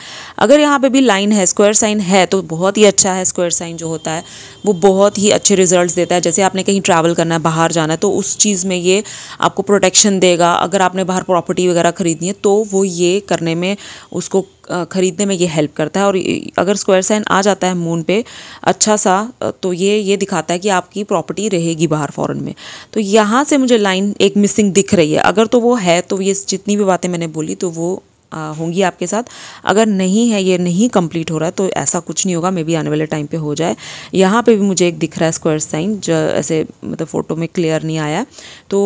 अगर यहाँ पे भी लाइन है स्क्वायर साइन है तो बहुत ही अच्छा है स्क्वायर साइन जो होता है वो बहुत ही अच्छे रिजल्ट्स देता है जैसे आपने कहीं ट्रैवल करना है बाहर जाना है तो उस चीज़ में ये आपको प्रोटेक्शन देगा अगर आपने बाहर प्रॉपर्टी वगैरह ख़रीदनी है तो वो ये करने में उसको ख़रीदने में ये हेल्प करता है और अगर स्क्वायर साइन आ जाता है मून पे अच्छा सा तो ये ये दिखाता है कि आपकी प्रॉपर्टी रहेगी बाहर फ़ौरन में तो यहाँ से मुझे लाइन एक मिसिंग दिख रही है अगर तो वो है तो ये जितनी भी बातें मैंने बोली तो वो होंगी आपके साथ अगर नहीं है ये नहीं कंप्लीट हो रहा है तो ऐसा कुछ नहीं होगा मे बी आने वाले टाइम पे हो जाए यहाँ पे भी मुझे एक दिख रहा है स्क्वायर साइन जो ऐसे मतलब फ़ोटो में क्लियर नहीं आया तो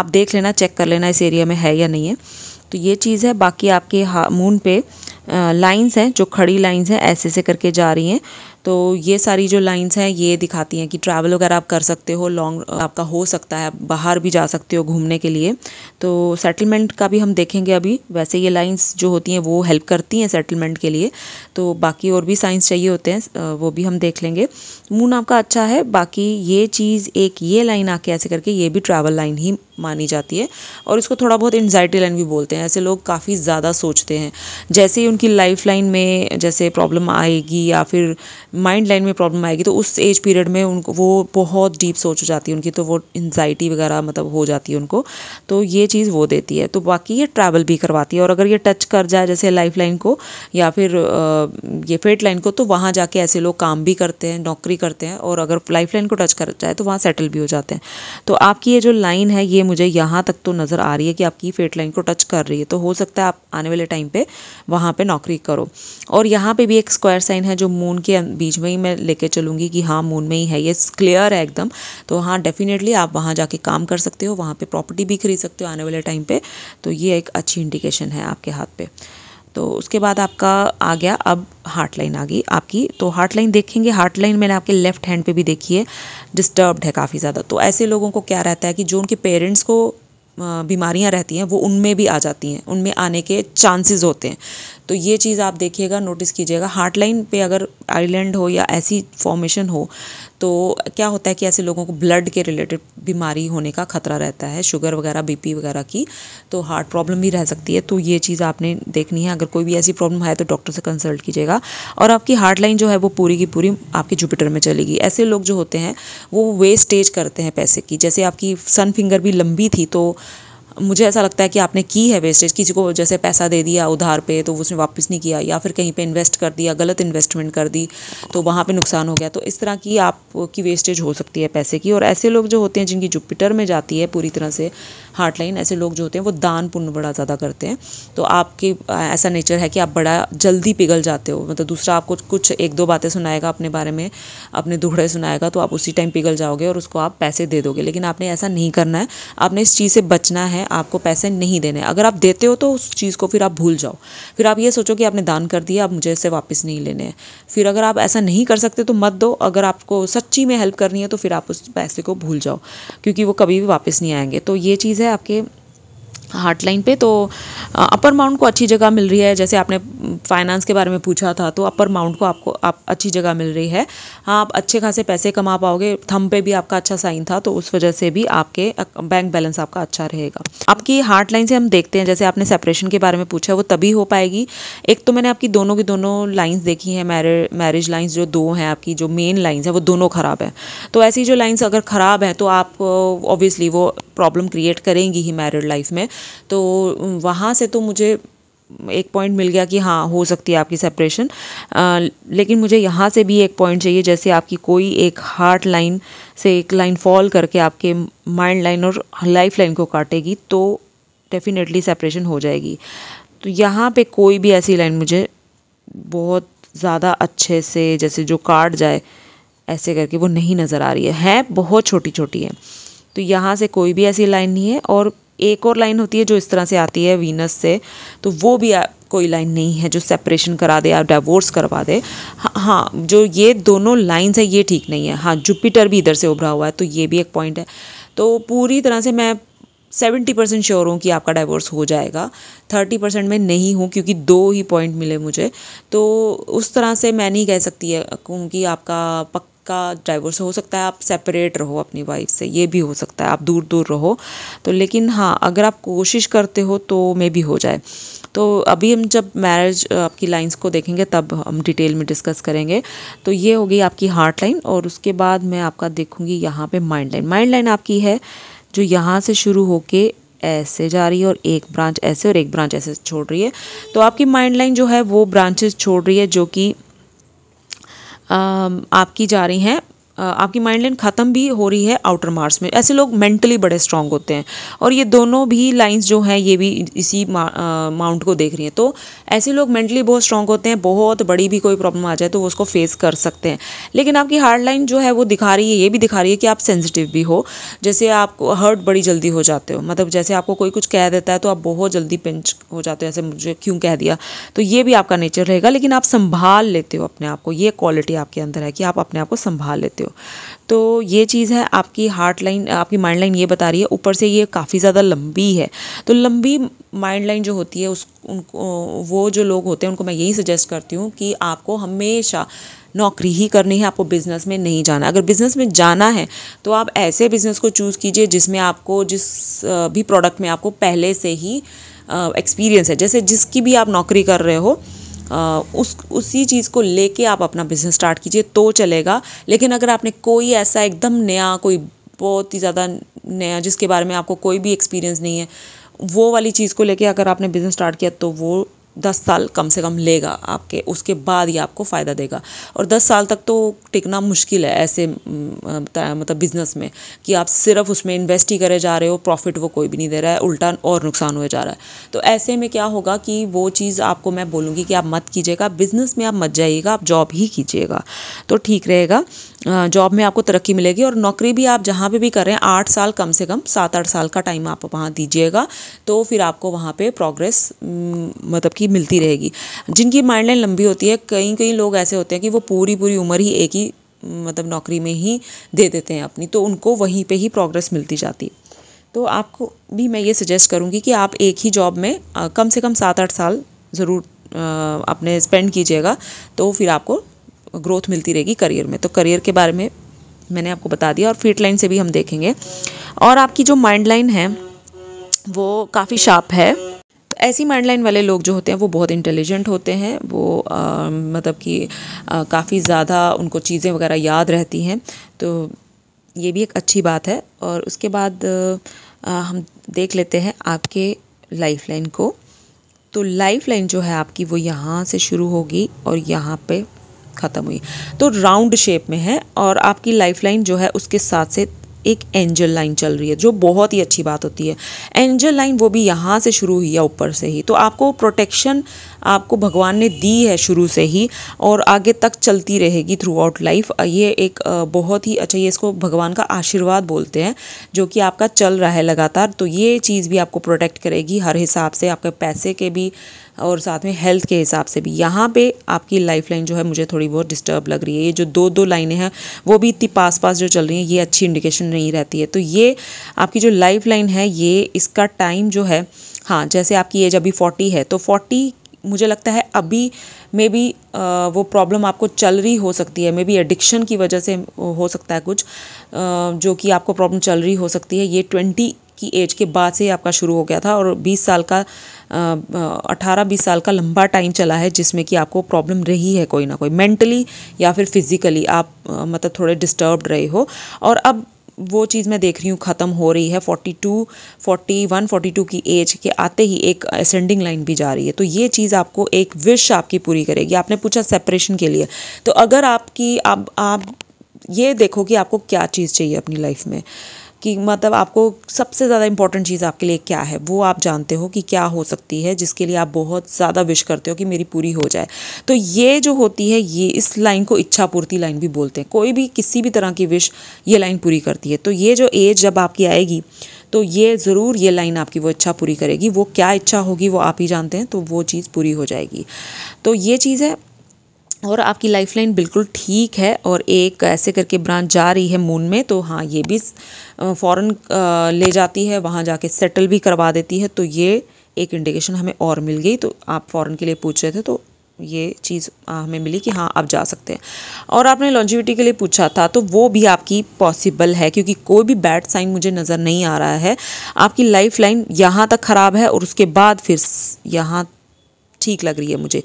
आप देख लेना चेक कर लेना इस एरिया में है या नहीं है तो ये चीज़ है बाकी आपके मून पे लाइंस हैं जो खड़ी लाइंस हैं ऐसे से करके जा रही हैं तो ये सारी जो लाइंस हैं ये दिखाती हैं कि ट्रैवल वगैरह आप कर सकते हो लॉन्ग आपका हो सकता है बाहर भी जा सकते हो घूमने के लिए तो सेटलमेंट का भी हम देखेंगे अभी वैसे ये लाइंस जो होती हैं वो हेल्प करती हैं सेटलमेंट के लिए तो बाकी और भी साइंस चाहिए होते हैं वो भी हम देख लेंगे मून आपका अच्छा है बाकी ये चीज़ एक ये लाइन आके ऐसे करके ये भी ट्रैवल लाइन ही मानी जाती है और इसको थोड़ा बहुत एनजाइटी लाइन भी बोलते हैं ऐसे लोग काफ़ी ज़्यादा सोचते हैं जैसे ही उनकी लाइफ लाइन में जैसे प्रॉब्लम आएगी या फिर माइंड लाइन में प्रॉब्लम आएगी तो उस एज पीरियड में उनको वो बहुत डीप सोच हो जाती है उनकी तो वो एनजाइटी वगैरह मतलब हो जाती है उनको तो ये चीज़ वो देती है तो बाकी ये ट्रैवल भी करवाती है और अगर ये टच कर जाए जैसे लाइफ लाइन को या फिर ये फेट लाइन को तो वहाँ जाके ऐसे लोग काम भी करते हैं नौकरी करते हैं और अगर लाइफ लाइन को टच कर जाए तो वहाँ सेटल भी हो जाते हैं तो आपकी ये जो लाइन है ये मुझे यहाँ तक तो नज़र आ रही है कि आपकी फेट लाइन को टच कर रही है तो हो सकता है आप आने वाले टाइम पर वहाँ पर नौकरी करो और यहाँ पर भी एक स्क्वायर साइन है जो मून के अं, बीच में ही मैं लेके चलूँगी कि हाँ मून में ही है ये क्लियर है एकदम तो हाँ डेफिनेटली आप वहाँ जाके काम कर सकते हो वहाँ पे प्रॉपर्टी भी खरीद सकते हो आने वाले टाइम पे तो ये एक अच्छी इंडिकेशन है आपके हाथ पे तो उसके बाद आपका आ गया अब हार्ट लाइन आ गई आपकी तो हार्ट लाइन देखेंगे हार्ट लाइन मैंने आपके लेफ्ट हैंड पे भी देखी है डिस्टर्ब्ड है काफ़ी ज़्यादा तो ऐसे लोगों को क्या रहता है कि जो उनके पेरेंट्स को बीमारियां रहती हैं वो उनमें भी आ जाती हैं उनमें आने के चांसेस होते हैं तो ये चीज़ आप देखिएगा नोटिस कीजिएगा हार्ट लाइन पे अगर आइलैंड हो या ऐसी फॉर्मेशन हो तो क्या होता है कि ऐसे लोगों को ब्लड के रिलेटेड बीमारी होने का खतरा रहता है शुगर वगैरह बीपी वगैरह की तो हार्ट प्रॉब्लम भी रह सकती है तो ये चीज़ आपने देखनी है अगर कोई भी ऐसी प्रॉब्लम है तो डॉक्टर से कंसल्ट कीजिएगा और आपकी हार्ट लाइन जो है वो पूरी की पूरी आपके जुपिटर में चलेगी ऐसे लोग जो होते हैं वो वेस्टेज करते हैं पैसे की जैसे आपकी सन फिंगर भी लंबी थी तो मुझे ऐसा लगता है कि आपने की है वेस्टेज किसी को जैसे पैसा दे दिया उधार पे तो उसने वापस नहीं किया या फिर कहीं पे इन्वेस्ट कर दिया गलत इन्वेस्टमेंट कर दी तो वहाँ पे नुकसान हो गया तो इस तरह की आपकी वेस्टेज हो सकती है पैसे की और ऐसे लोग जो होते हैं जिनकी जुपिटर में जाती है पूरी तरह से हार्ट लाइन ऐसे लोग जो होते हैं वो दान पुण्य बड़ा ज़्यादा करते हैं तो आपकी ऐसा नेचर है कि आप बड़ा जल्दी पिघल जाते हो मतलब दूसरा आपको कुछ एक दो बातें सुनाएगा अपने बारे में अपने दुखड़े सुनाएगा तो आप उसी टाइम पिघल जाओगे और उसको आप पैसे दे दोगे लेकिन आपने ऐसा नहीं करना है आपने इस चीज़ से बचना है आपको पैसे नहीं देने अगर आप देते हो तो उस चीज़ को फिर आप भूल जाओ फिर आप ये सोचो कि आपने दान कर दिया आप मुझे इसे वापस नहीं लेने हैं फिर अगर आप ऐसा नहीं कर सकते तो मत दो अगर आपको सच्ची में हेल्प करनी है तो फिर आप उस पैसे को भूल जाओ क्योंकि वो कभी भी वापस नहीं आएंगे तो ये चीज़ चीज़ें आपके हार्ट लाइन पे तो अपर माउंट को अच्छी जगह मिल रही है जैसे आपने फाइनेंस के बारे में पूछा था तो अपर माउंट को आपको आप अच्छी जगह मिल रही है हाँ आप अच्छे खासे पैसे कमा पाओगे थम पे भी आपका अच्छा साइन था तो उस वजह से भी आपके बैंक बैलेंस आपका अच्छा रहेगा आपकी हार्ट लाइन से हम देखते हैं जैसे आपने सेपरेशन के बारे में पूछा वो तभी हो पाएगी एक तो मैंने आपकी दोनों की दोनों लाइन्स देखी हैं मैरिज लाइन्स जो दो हैं आपकी जो मेन लाइन्स हैं वो दोनों ख़राब हैं तो ऐसी जो लाइन्स अगर ख़राब हैं तो आप ऑब्वियसली वो प्रॉब्लम क्रिएट करेंगी ही मैरिड लाइफ में तो वहाँ से तो मुझे एक पॉइंट मिल गया कि हाँ हो सकती है आपकी सेपरेशन लेकिन मुझे यहाँ से भी एक पॉइंट चाहिए जैसे आपकी कोई एक हार्ट लाइन से एक लाइन फॉल करके आपके माइंड लाइन और लाइफ लाइन को काटेगी तो डेफिनेटली सेपरेशन हो जाएगी तो यहाँ पे कोई भी ऐसी लाइन मुझे बहुत ज़्यादा अच्छे से जैसे जो काट जाए ऐसे करके वो नहीं नज़र आ रही है है बहुत छोटी छोटी है तो यहाँ से कोई भी ऐसी लाइन नहीं है और एक और लाइन होती है जो इस तरह से आती है वीनस से तो वो भी आ, कोई लाइन नहीं है जो सेपरेशन करा दे या डाइवोर्स करवा दे हाँ, हाँ जो ये दोनों लाइन्स है ये ठीक नहीं है हाँ जुपिटर भी इधर से उभरा हुआ है तो ये भी एक पॉइंट है तो पूरी तरह से मैं सेवेंटी परसेंट श्योर हूँ कि आपका डाइवोर्स हो जाएगा थर्टी परसेंट मैं नहीं हूँ क्योंकि दो ही पॉइंट मिले मुझे तो उस तरह से मैं नहीं कह सकती है कि आपका पक, का डाइवोर्स हो सकता है आप सेपरेट रहो अपनी वाइफ से ये भी हो सकता है आप दूर दूर रहो तो लेकिन हाँ अगर आप कोशिश करते हो तो मे भी हो जाए तो अभी हम जब मैरिज आपकी लाइंस को देखेंगे तब हम डिटेल में डिस्कस करेंगे तो ये होगी आपकी हार्ट लाइन और उसके बाद मैं आपका देखूंगी यहाँ पर माइंड लाइन माइंड लाइन आपकी है जो यहाँ से शुरू होके ऐसे जा रही है और एक ब्रांच ऐसे और एक ब्रांच ऐसे छोड़ रही है तो आपकी माइंड लाइन जो है वो ब्रांचेस छोड़ रही है जो कि आपकी जा रही हैं आपकी माइंड लाइन ख़त्म भी हो रही है आउटर मार्स में ऐसे लोग मेंटली बड़े स्ट्रांग होते हैं और ये दोनों भी लाइंस जो हैं ये भी इसी माउंट को देख रही हैं तो ऐसे लोग मेंटली बहुत स्ट्रांग होते हैं बहुत बड़ी भी कोई प्रॉब्लम आ जाए तो वो उसको फेस कर सकते हैं लेकिन आपकी हार्ड लाइन जो है वो दिखा रही है ये भी दिखा रही है कि आप सेंसिटिव भी हो जैसे आपको हर्ट बड़ी जल्दी हो जाते हो मतलब जैसे आपको कोई कुछ कह देता है तो आप बहुत जल्दी पिंच हो जाते हो ऐसे मुझे क्यों कह दिया तो ये भी आपका नेचर रहेगा लेकिन आप संभाल लेते हो अपने आप को ये क्वालिटी आपके अंदर है कि आप अपने आप को संभाल लेते हो तो ये चीज़ है आपकी हार्ट लाइन आपकी माइंड लाइन ये बता रही है ऊपर से ये काफ़ी ज़्यादा लंबी है तो लंबी माइंड लाइन जो होती है उस उनको वो जो लोग होते हैं उनको मैं यही सजेस्ट करती हूँ कि आपको हमेशा नौकरी ही करनी है आपको बिज़नेस में नहीं जाना अगर बिज़नेस में जाना है तो आप ऐसे बिज़नेस को चूज़ कीजिए जिसमें आपको जिस भी प्रोडक्ट में आपको पहले से ही एक्सपीरियंस है जैसे जिसकी भी आप नौकरी कर रहे हो उस उसी चीज़ को लेके आप अपना बिज़नेस स्टार्ट कीजिए तो चलेगा लेकिन अगर आपने कोई ऐसा एकदम नया कोई बहुत ही ज़्यादा नया जिसके बारे में आपको कोई भी एक्सपीरियंस नहीं है वो वाली चीज़ को लेके अगर आपने बिज़नेस स्टार्ट किया तो वो दस साल कम से कम लेगा आपके उसके बाद ही आपको फ़ायदा देगा और दस साल तक तो टिकना मुश्किल है ऐसे मतलब बिजनेस में कि आप सिर्फ उसमें इन्वेस्ट ही करे जा रहे हो प्रॉफिट वो कोई भी नहीं दे रहा है उल्टा और नुकसान हो जा रहा है तो ऐसे में क्या होगा कि वो चीज़ आपको मैं बोलूँगी कि आप मत कीजिएगा बिज़नेस में आप मत जाइएगा आप जॉब ही कीजिएगा तो ठीक रहेगा जॉब में आपको तरक्की मिलेगी और नौकरी भी आप जहाँ पे भी करें आठ साल कम से कम सात आठ साल का टाइम आप वहाँ दीजिएगा तो फिर आपको वहाँ पे प्रोग्रेस मतलब कि मिलती रहेगी जिनकी माइंड लाइन लंबी होती है कई कई लोग ऐसे होते हैं कि वो पूरी पूरी उम्र ही एक ही मतलब नौकरी में ही दे देते हैं अपनी तो उनको वहीं पर ही प्रोग्रेस मिलती जाती है तो आपको भी मैं ये सजेस्ट करूँगी कि आप एक ही जॉब में कम से कम सात आठ साल ज़रूर अपने स्पेंड कीजिएगा तो फिर आपको ग्रोथ मिलती रहेगी करियर में तो करियर के बारे में मैंने आपको बता दिया और फिट लाइन से भी हम देखेंगे और आपकी जो माइंड लाइन है वो काफ़ी शार्प है तो ऐसी माइंड लाइन वाले लोग जो होते हैं वो बहुत इंटेलिजेंट होते हैं वो आ, मतलब कि काफ़ी ज़्यादा उनको चीज़ें वगैरह याद रहती हैं तो ये भी एक अच्छी बात है और उसके बाद आ, हम देख लेते हैं आपके लाइफ लाइन को तो लाइफ लाइन जो है आपकी वो यहाँ से शुरू होगी और यहाँ पे ख़त्म हुई तो राउंड शेप में है और आपकी लाइफ लाइन जो है उसके साथ से एक एंजल लाइन चल रही है जो बहुत ही अच्छी बात होती है एंजल लाइन वो भी यहाँ से शुरू हुई है ऊपर से ही तो आपको प्रोटेक्शन आपको भगवान ने दी है शुरू से ही और आगे तक चलती रहेगी थ्रू आउट लाइफ ये एक बहुत ही अच्छा ये इसको भगवान का आशीर्वाद बोलते हैं जो कि आपका चल रहा है लगातार तो ये चीज़ भी आपको प्रोटेक्ट करेगी हर हिसाब से आपके पैसे के भी और साथ में हेल्थ के हिसाब से भी यहाँ पे आपकी लाइफ लाइन जो है मुझे थोड़ी बहुत डिस्टर्ब लग रही है ये जो दो दो लाइनें हैं वो भी इतनी पास पास जो चल रही हैं ये अच्छी इंडिकेशन नहीं रहती है तो ये आपकी जो लाइफ लाइन है ये इसका टाइम जो है हाँ जैसे आपकी एज अभी फोर्टी है तो फोर्टी मुझे लगता है अभी मे बी वो प्रॉब्लम आपको चल रही हो सकती है मे बी एडिक्शन की वजह से हो सकता है कुछ जो कि आपको प्रॉब्लम चल रही हो सकती है ये ट्वेंटी की एज के बाद से आपका शुरू हो गया था और बीस साल का अठारह बीस साल का लंबा टाइम चला है जिसमें कि आपको प्रॉब्लम रही है कोई ना कोई मेंटली या फिर फिज़िकली आप मतलब थोड़े डिस्टर्ब रहे हो और अब वो चीज़ मैं देख रही हूँ ख़त्म हो रही है 42, 41, 42 की एज के आते ही एक असेंडिंग लाइन भी जा रही है तो ये चीज़ आपको एक विश आपकी पूरी करेगी आपने पूछा सेपरेशन के लिए तो अगर आपकी आप आप ये देखो कि आपको क्या चीज़ चाहिए अपनी लाइफ में कि मतलब आपको सबसे ज़्यादा इंपॉर्टेंट चीज़ आपके लिए क्या है वो आप जानते हो कि क्या हो सकती है जिसके लिए आप बहुत ज़्यादा विश करते हो कि मेरी पूरी हो जाए तो ये जो होती है ये इस लाइन को इच्छा पूर्ति लाइन भी बोलते हैं कोई भी किसी भी तरह की विश ये लाइन पूरी करती है तो ये जो एज जब आपकी आएगी तो ये ज़रूर ये लाइन आपकी वो इच्छा पूरी करेगी वो क्या इच्छा होगी वो आप ही जानते हैं तो वो चीज़ पूरी हो जाएगी तो ये चीज़ है और आपकी लाइफलाइन बिल्कुल ठीक है और एक ऐसे करके ब्रांच जा रही है मून में तो हाँ ये भी फ़ौरन ले जाती है वहाँ जाके सेटल भी करवा देती है तो ये एक इंडिकेशन हमें और मिल गई तो आप फ़ौरन के लिए पूछ रहे थे तो ये चीज़ हमें मिली कि हाँ आप जा सकते हैं और आपने लॉन्जिविटी के लिए पूछा था तो वो भी आपकी पॉसिबल है क्योंकि कोई भी बैड साइन मुझे नज़र नहीं आ रहा है आपकी लाइफ लाइन यहाँ तक ख़राब है और उसके बाद फिर यहाँ ठीक लग रही है मुझे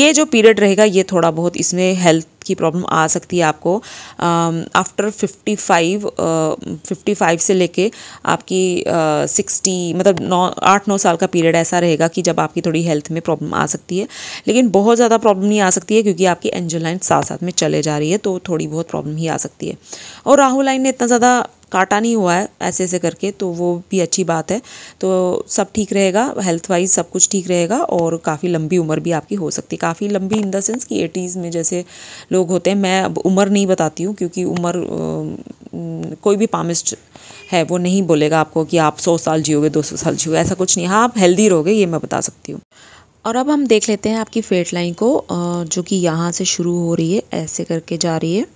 ये जो पीरियड रहेगा ये थोड़ा बहुत इसमें हेल्थ की प्रॉब्लम आ सकती है आपको after fifty five fifty five से लेके आपकी सिक्सटी 60 मतलब नौ आठ नौ साल का पीरियड ऐसा रहेगा कि जब आपकी थोड़ी हेल्थ में प्रॉब्लम आ सकती है लेकिन बहुत ज़्यादा प्रॉब्लम नहीं आ सकती है क्योंकि आपकी एंजल लाइन साथ साथ में चले जा रही है तो थोड़ी बहुत प्रॉब्लम ही आ सकती है और राहुल लाइन ने इतना ज़्यादा काटा नहीं हुआ है ऐसे ऐसे करके तो वो भी अच्छी बात है तो सब ठीक रहेगा हेल्थ वाइज सब कुछ ठीक रहेगा और काफ़ी लंबी उम्र भी आपकी हो सकती है काफ़ी लंबी इन द सेंस कि एटीज़ में जैसे लोग होते हैं मैं अब उम्र नहीं बताती हूँ क्योंकि उम्र कोई भी पामिस्ट है वो नहीं बोलेगा आपको कि आप सौ साल जियोगे दो सौ साल जियोगे ऐसा कुछ नहीं हाँ आप हेल्दी रहोगे ये मैं बता सकती हूँ और अब हम देख लेते हैं आपकी फेट लाइन को जो कि यहाँ से शुरू हो रही है ऐसे करके जा रही है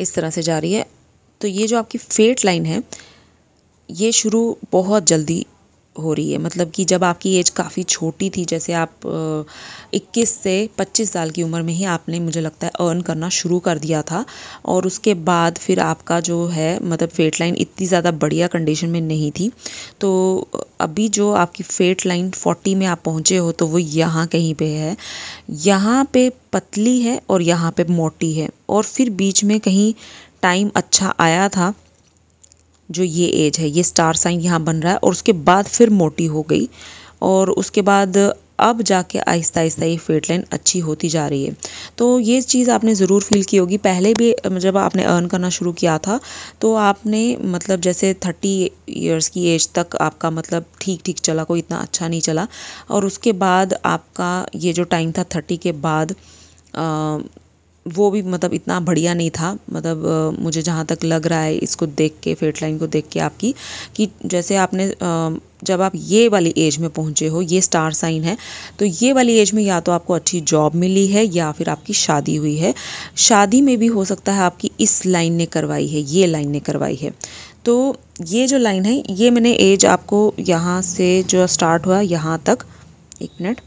इस तरह से जा रही है तो ये जो आपकी फेट लाइन है ये शुरू बहुत जल्दी हो रही है मतलब कि जब आपकी एज काफ़ी छोटी थी जैसे आप इक्कीस से पच्चीस साल की उम्र में ही आपने मुझे लगता है अर्न करना शुरू कर दिया था और उसके बाद फिर आपका जो है मतलब फेट लाइन इतनी ज़्यादा बढ़िया कंडीशन में नहीं थी तो अभी जो आपकी फेट लाइन 40 में आप पहुँचे हो तो वो यहाँ कहीं पे है यहाँ पे पतली है और यहाँ पे मोटी है और फिर बीच में कहीं टाइम अच्छा आया था जो ये एज है ये स्टार साइन यहाँ बन रहा है और उसके बाद फिर मोटी हो गई और उसके बाद अब जाके आहिस्ता आहिस्ता ये फेट लाइन अच्छी होती जा रही है तो ये चीज़ आपने ज़रूर फील की होगी पहले भी जब आपने अर्न करना शुरू किया था तो आपने मतलब जैसे थर्टी ईयर्स की एज तक आपका मतलब ठीक ठीक चला कोई इतना अच्छा नहीं चला और उसके बाद आपका ये जो टाइम था थर्टी के बाद आ, वो भी मतलब इतना बढ़िया नहीं था मतलब मुझे जहाँ तक लग रहा है इसको देख के फेट लाइन को देख के आपकी कि जैसे आपने जब आप ये वाली एज में पहुँचे हो ये स्टार साइन है तो ये वाली एज में या तो आपको अच्छी जॉब मिली है या फिर आपकी शादी हुई है शादी में भी हो सकता है आपकी इस लाइन ने करवाई है ये लाइन ने करवाई है तो ये जो लाइन है ये मैंने एज आपको यहाँ से जो स्टार्ट हुआ यहाँ तक एक मिनट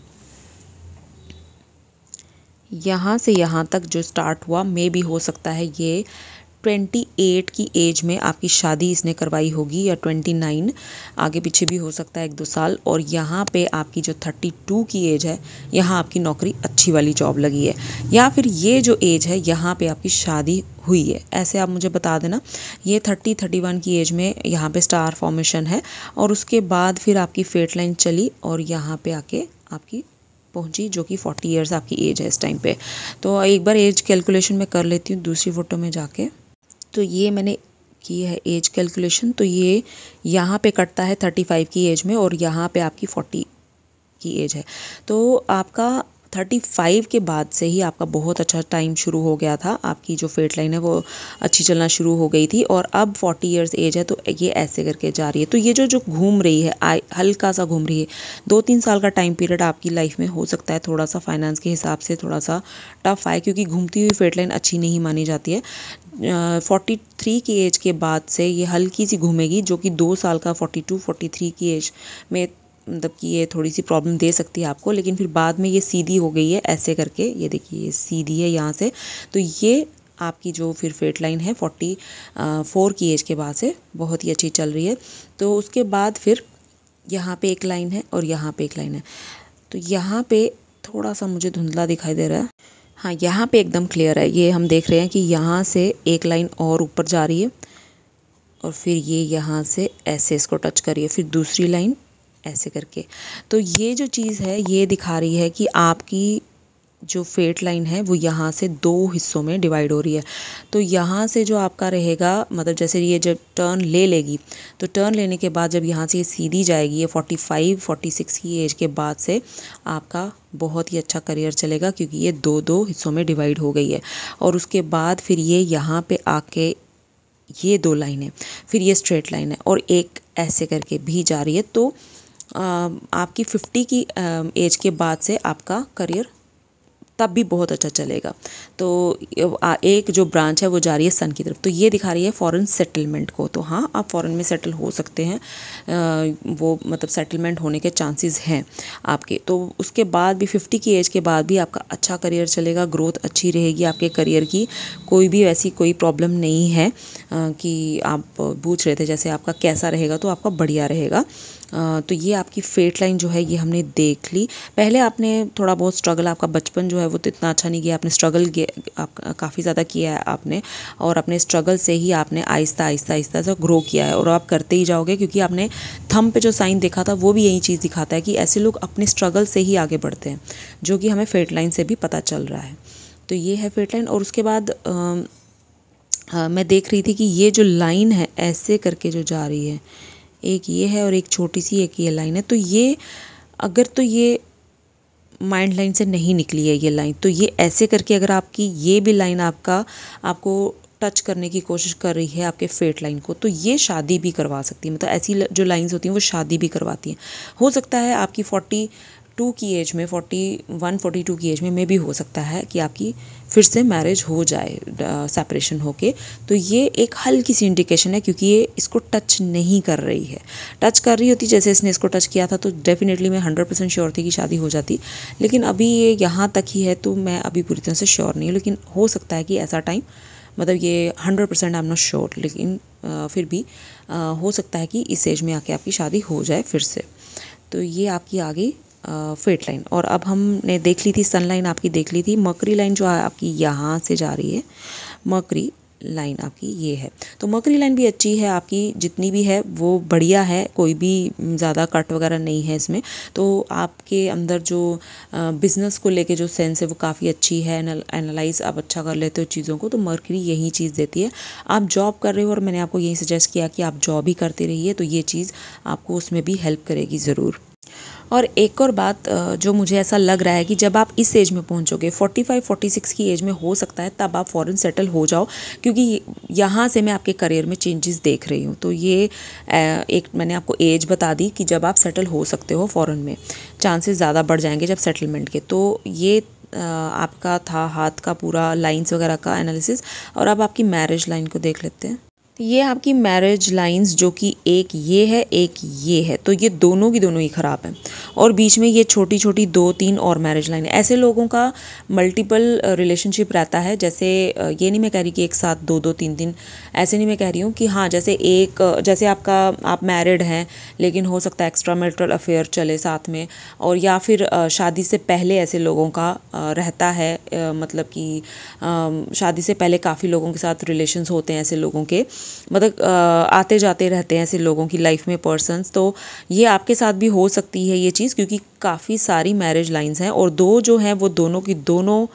यहाँ से यहाँ तक जो स्टार्ट हुआ मे भी हो सकता है ये 28 की एज में आपकी शादी इसने करवाई होगी या 29 आगे पीछे भी हो सकता है एक दो साल और यहाँ पे आपकी जो 32 की एज है यहाँ आपकी नौकरी अच्छी वाली जॉब लगी है या फिर ये जो एज है यहाँ पे आपकी शादी हुई है ऐसे आप मुझे बता देना ये 30 31 की एज में यहाँ पे स्टार फॉर्मेशन है और उसके बाद फिर आपकी फेट लाइन चली और यहाँ पे आके आपकी पहुंची जो कि 40 इयर्स आपकी एज है इस टाइम पे तो एक बार एज कैलकुलेशन में कर लेती हूँ दूसरी फ़ोटो में जाके तो ये मैंने की है एज कैलकुलेशन तो ये यहाँ पे कटता है 35 की एज में और यहाँ पे आपकी 40 की एज है तो आपका थर्टी फाइव के बाद से ही आपका बहुत अच्छा टाइम शुरू हो गया था आपकी जो फेट लाइन है वो अच्छी चलना शुरू हो गई थी और अब फोर्टी ईयर्स एज है तो ये ऐसे करके जा रही है तो ये जो जो घूम रही है आ, हल्का सा घूम रही है दो तीन साल का टाइम पीरियड आपकी लाइफ में हो सकता है थोड़ा सा फाइनेंस के हिसाब से थोड़ा सा टफ आए क्योंकि घूमती हुई फेट लाइन अच्छी नहीं मानी जाती है फोर्टी थ्री की एज के बाद से ये हल्की सी घूमेगी जो कि दो साल का फोर्टी टू फोर्टी थ्री की एज में मतलब कि ये थोड़ी सी प्रॉब्लम दे सकती है आपको लेकिन फिर बाद में ये सीधी हो गई है ऐसे करके ये देखिए ये सीधी है यहाँ से तो ये आपकी जो फिर फेट लाइन है फोर्टी फोर की एज के बाद से बहुत ही अच्छी चल रही है तो उसके बाद फिर यहाँ पे एक लाइन है और यहाँ पे एक लाइन है तो यहाँ पे थोड़ा सा मुझे धुंधला दिखाई दे रहा है हाँ यहाँ पे एकदम क्लियर है ये हम देख रहे हैं कि यहाँ से एक लाइन और ऊपर जा रही है और फिर ये यहाँ से ऐसे इसको टच करिए फिर दूसरी लाइन ऐसे करके तो ये जो चीज़ है ये दिखा रही है कि आपकी जो फेट लाइन है वो यहाँ से दो हिस्सों में डिवाइड हो रही है तो यहाँ से जो आपका रहेगा मतलब जैसे ये जब टर्न ले लेगी तो टर्न लेने के बाद जब यहाँ से ये सीधी जाएगी ये फोर्टी फाइव फोर्टी सिक्स की एज के बाद से आपका बहुत ही अच्छा करियर चलेगा क्योंकि ये दो दो हिस्सों में डिवाइड हो गई है और उसके बाद फिर ये यहाँ पर आके ये दो लाइन है फिर ये स्ट्रेट लाइन है और एक ऐसे करके भी जा रही है तो आपकी फिफ्टी की एज के बाद से आपका करियर तब भी बहुत अच्छा चलेगा तो एक जो ब्रांच है वो जा रही है सन की तरफ तो ये दिखा रही है फॉरेन सेटलमेंट को तो हाँ आप फॉरेन में सेटल हो सकते हैं वो मतलब सेटलमेंट होने के चांसेस हैं आपके तो उसके बाद भी फिफ्टी की एज के बाद भी आपका अच्छा करियर चलेगा ग्रोथ अच्छी रहेगी आपके करियर की कोई भी ऐसी कोई प्रॉब्लम नहीं है कि आप पूछ रहे थे जैसे आपका कैसा रहेगा तो आपका बढ़िया रहेगा तो ये आपकी फेट लाइन जो है ये हमने देख ली पहले आपने थोड़ा बहुत स्ट्रगल आपका बचपन जो है वो तो इतना अच्छा नहीं किया आपने स्ट्रगल आप काफ़ी ज़्यादा किया है आपने और अपने स्ट्रगल से ही आपने आहिस्ता आहिस्ता आहिस्ता सा ग्रो किया है और आप करते ही जाओगे क्योंकि आपने थम पे जो साइन देखा था वो भी यही चीज़ दिखाता है कि ऐसे लोग अपने स्ट्रगल से ही आगे बढ़ते हैं जो कि हमें फेट लाइन से भी पता चल रहा है तो ये है फेट लाइन और उसके बाद मैं देख रही थी कि ये जो लाइन है ऐसे करके जो जा रही है एक ये है और एक छोटी सी एक ये लाइन है तो ये अगर तो ये माइंड लाइन से नहीं निकली है ये लाइन तो ये ऐसे करके अगर आपकी ये भी लाइन आपका आपको टच करने की कोशिश कर रही है आपके फेट लाइन को तो ये शादी भी करवा सकती है मतलब ऐसी जो लाइंस होती हैं वो शादी भी करवाती हैं हो सकता है आपकी फोर्टी टू की एज में फोर्टी वन फोर्टी टू की एज में मे भी हो सकता है कि आपकी फिर से मैरिज हो जाए सेपरेशन होके तो ये एक हल्की सी इंडिकेशन है क्योंकि ये इसको टच नहीं कर रही है टच कर रही होती जैसे इसने इसको टच किया था तो डेफिनेटली मैं हंड्रेड परसेंट श्योर थी कि शादी हो जाती लेकिन अभी ये यहाँ तक ही है तो मैं अभी पूरी तरह से श्योर नहीं हूँ लेकिन हो सकता है कि ऐसा टाइम मतलब ये hundred percent I am not sure लेकिन आ, फिर भी आ, हो सकता है कि इस एज में आके आपकी शादी हो जाए फिर से तो ये आपकी आगे फेट लाइन और अब हमने देख ली थी सन लाइन आपकी देख ली थी मकरी लाइन जो आपकी यहाँ से जा रही है मकरी लाइन आपकी ये है तो मकरी लाइन भी अच्छी है आपकी जितनी भी है वो बढ़िया है कोई भी ज़्यादा कट वगैरह नहीं है इसमें तो आपके अंदर जो बिज़नेस को लेके जो सेंस है वो काफ़ी अच्छी है एनालाइज आप अच्छा कर लेते हो चीज़ों को तो मकरी यही चीज़ देती है आप जॉब कर रहे हो और मैंने आपको यही सजेस्ट किया कि आप जॉब ही करते रहिए तो ये चीज़ आपको उसमें भी हेल्प करेगी ज़रूर और एक और बात जो मुझे ऐसा लग रहा है कि जब आप इस एज में पहुंचोगे 45 46 की एज में हो सकता है तब आप फॉरेन सेटल हो जाओ क्योंकि यहाँ से मैं आपके करियर में चेंजेस देख रही हूँ तो ये एक मैंने आपको एज बता दी कि जब आप सेटल हो सकते हो फ़ौरन में चांसेस ज़्यादा बढ़ जाएंगे जब सेटलमेंट के तो ये आपका था हाथ का पूरा लाइन्स वगैरह का एनालिसिस और अब आपकी मैरिज लाइन को देख लेते हैं ये आपकी मैरिज लाइंस जो कि एक ये है एक ये है तो ये दोनों की दोनों ही ख़राब हैं और बीच में ये छोटी छोटी दो तीन और मैरिज लाइन ऐसे लोगों का मल्टीपल रिलेशनशिप रहता है जैसे ये नहीं मैं कह रही कि एक साथ दो दो तीन तीन ऐसे नहीं मैं कह रही हूँ कि हाँ जैसे एक जैसे आपका आप मैरिड हैं लेकिन हो सकता है एक्स्ट्रा मेरिटल अफेयर चले साथ में और या फिर शादी से पहले ऐसे लोगों का रहता है मतलब कि शादी से पहले काफ़ी लोगों के साथ रिलेशन्स होते हैं ऐसे लोगों के मतलब आते जाते रहते हैं ऐसे लोगों की लाइफ में पर्सनस तो ये आपके साथ भी हो सकती है ये चीज़ क्योंकि काफ़ी सारी मैरिज लाइन्स हैं और दो जो हैं वो दोनों की दोनों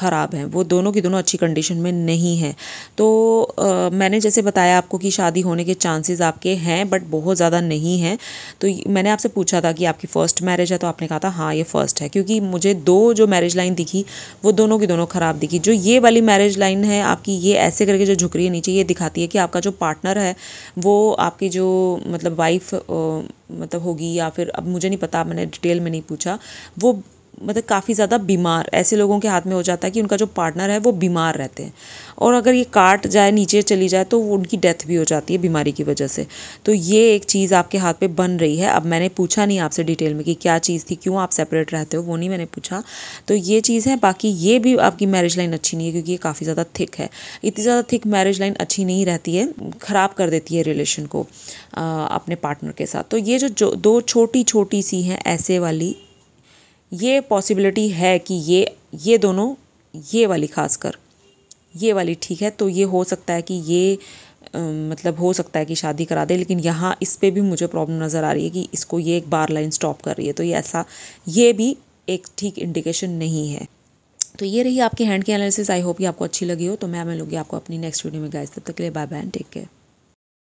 ख़राब हैं वो दोनों की दोनों अच्छी कंडीशन में नहीं हैं तो आ, मैंने जैसे बताया आपको कि शादी होने के चांसेस आपके हैं बट बहुत ज़्यादा नहीं हैं तो मैंने आपसे पूछा था कि आपकी फ़र्स्ट मैरिज है तो आपने कहा था हाँ ये फ़र्स्ट है क्योंकि मुझे दो जो मैरिज लाइन दिखी वो दोनों की दोनों ख़राब दिखी जो ये वाली मैरिज लाइन है आपकी ये ऐसे करके जो झुक रही है नीचे ये दिखाती है कि आपका जो पार्टनर है वो आपकी जो मतलब वाइफ मतलब होगी या फिर अब मुझे नहीं पता मैंने डिटेल में नहीं पूछा वो मतलब काफ़ी ज़्यादा बीमार ऐसे लोगों के हाथ में हो जाता है कि उनका जो पार्टनर है वो बीमार रहते हैं और अगर ये काट जाए नीचे चली जाए तो उनकी डेथ भी हो जाती है बीमारी की वजह से तो ये एक चीज़ आपके हाथ पे बन रही है अब मैंने पूछा नहीं आपसे डिटेल में कि क्या चीज़ थी क्यों आप सेपरेट रहते हो वो नहीं मैंने पूछा तो ये चीज़ है बाकी ये भी आपकी मैरिज लाइन अच्छी नहीं है क्योंकि ये काफ़ी ज़्यादा थिक है इतनी ज़्यादा थिक मैरिज लाइन अच्छी नहीं रहती है ख़राब कर देती है रिलेशन को अपने पार्टनर के साथ तो ये जो, जो दो छोटी छोटी सी हैं ऐसे वाली ये पॉसिबिलिटी है कि ये ये दोनों ये वाली खास कर ये वाली ठीक है तो ये हो सकता है कि ये मतलब हो सकता है कि शादी करा दे लेकिन यहाँ इस पर भी मुझे प्रॉब्लम नज़र आ रही है कि इसको ये एक बार लाइन स्टॉप कर रही है तो ये ऐसा ये भी एक ठीक इंडिकेशन नहीं है तो ये रही आपके हैंड की एनालिसिस आई होप ये आपको अच्छी लगी हो तो मैं मिलूँगी आपको अपनी नेक्स्ट वीडियो में गाइस तब तक के लिए बाय बाय टेक केयर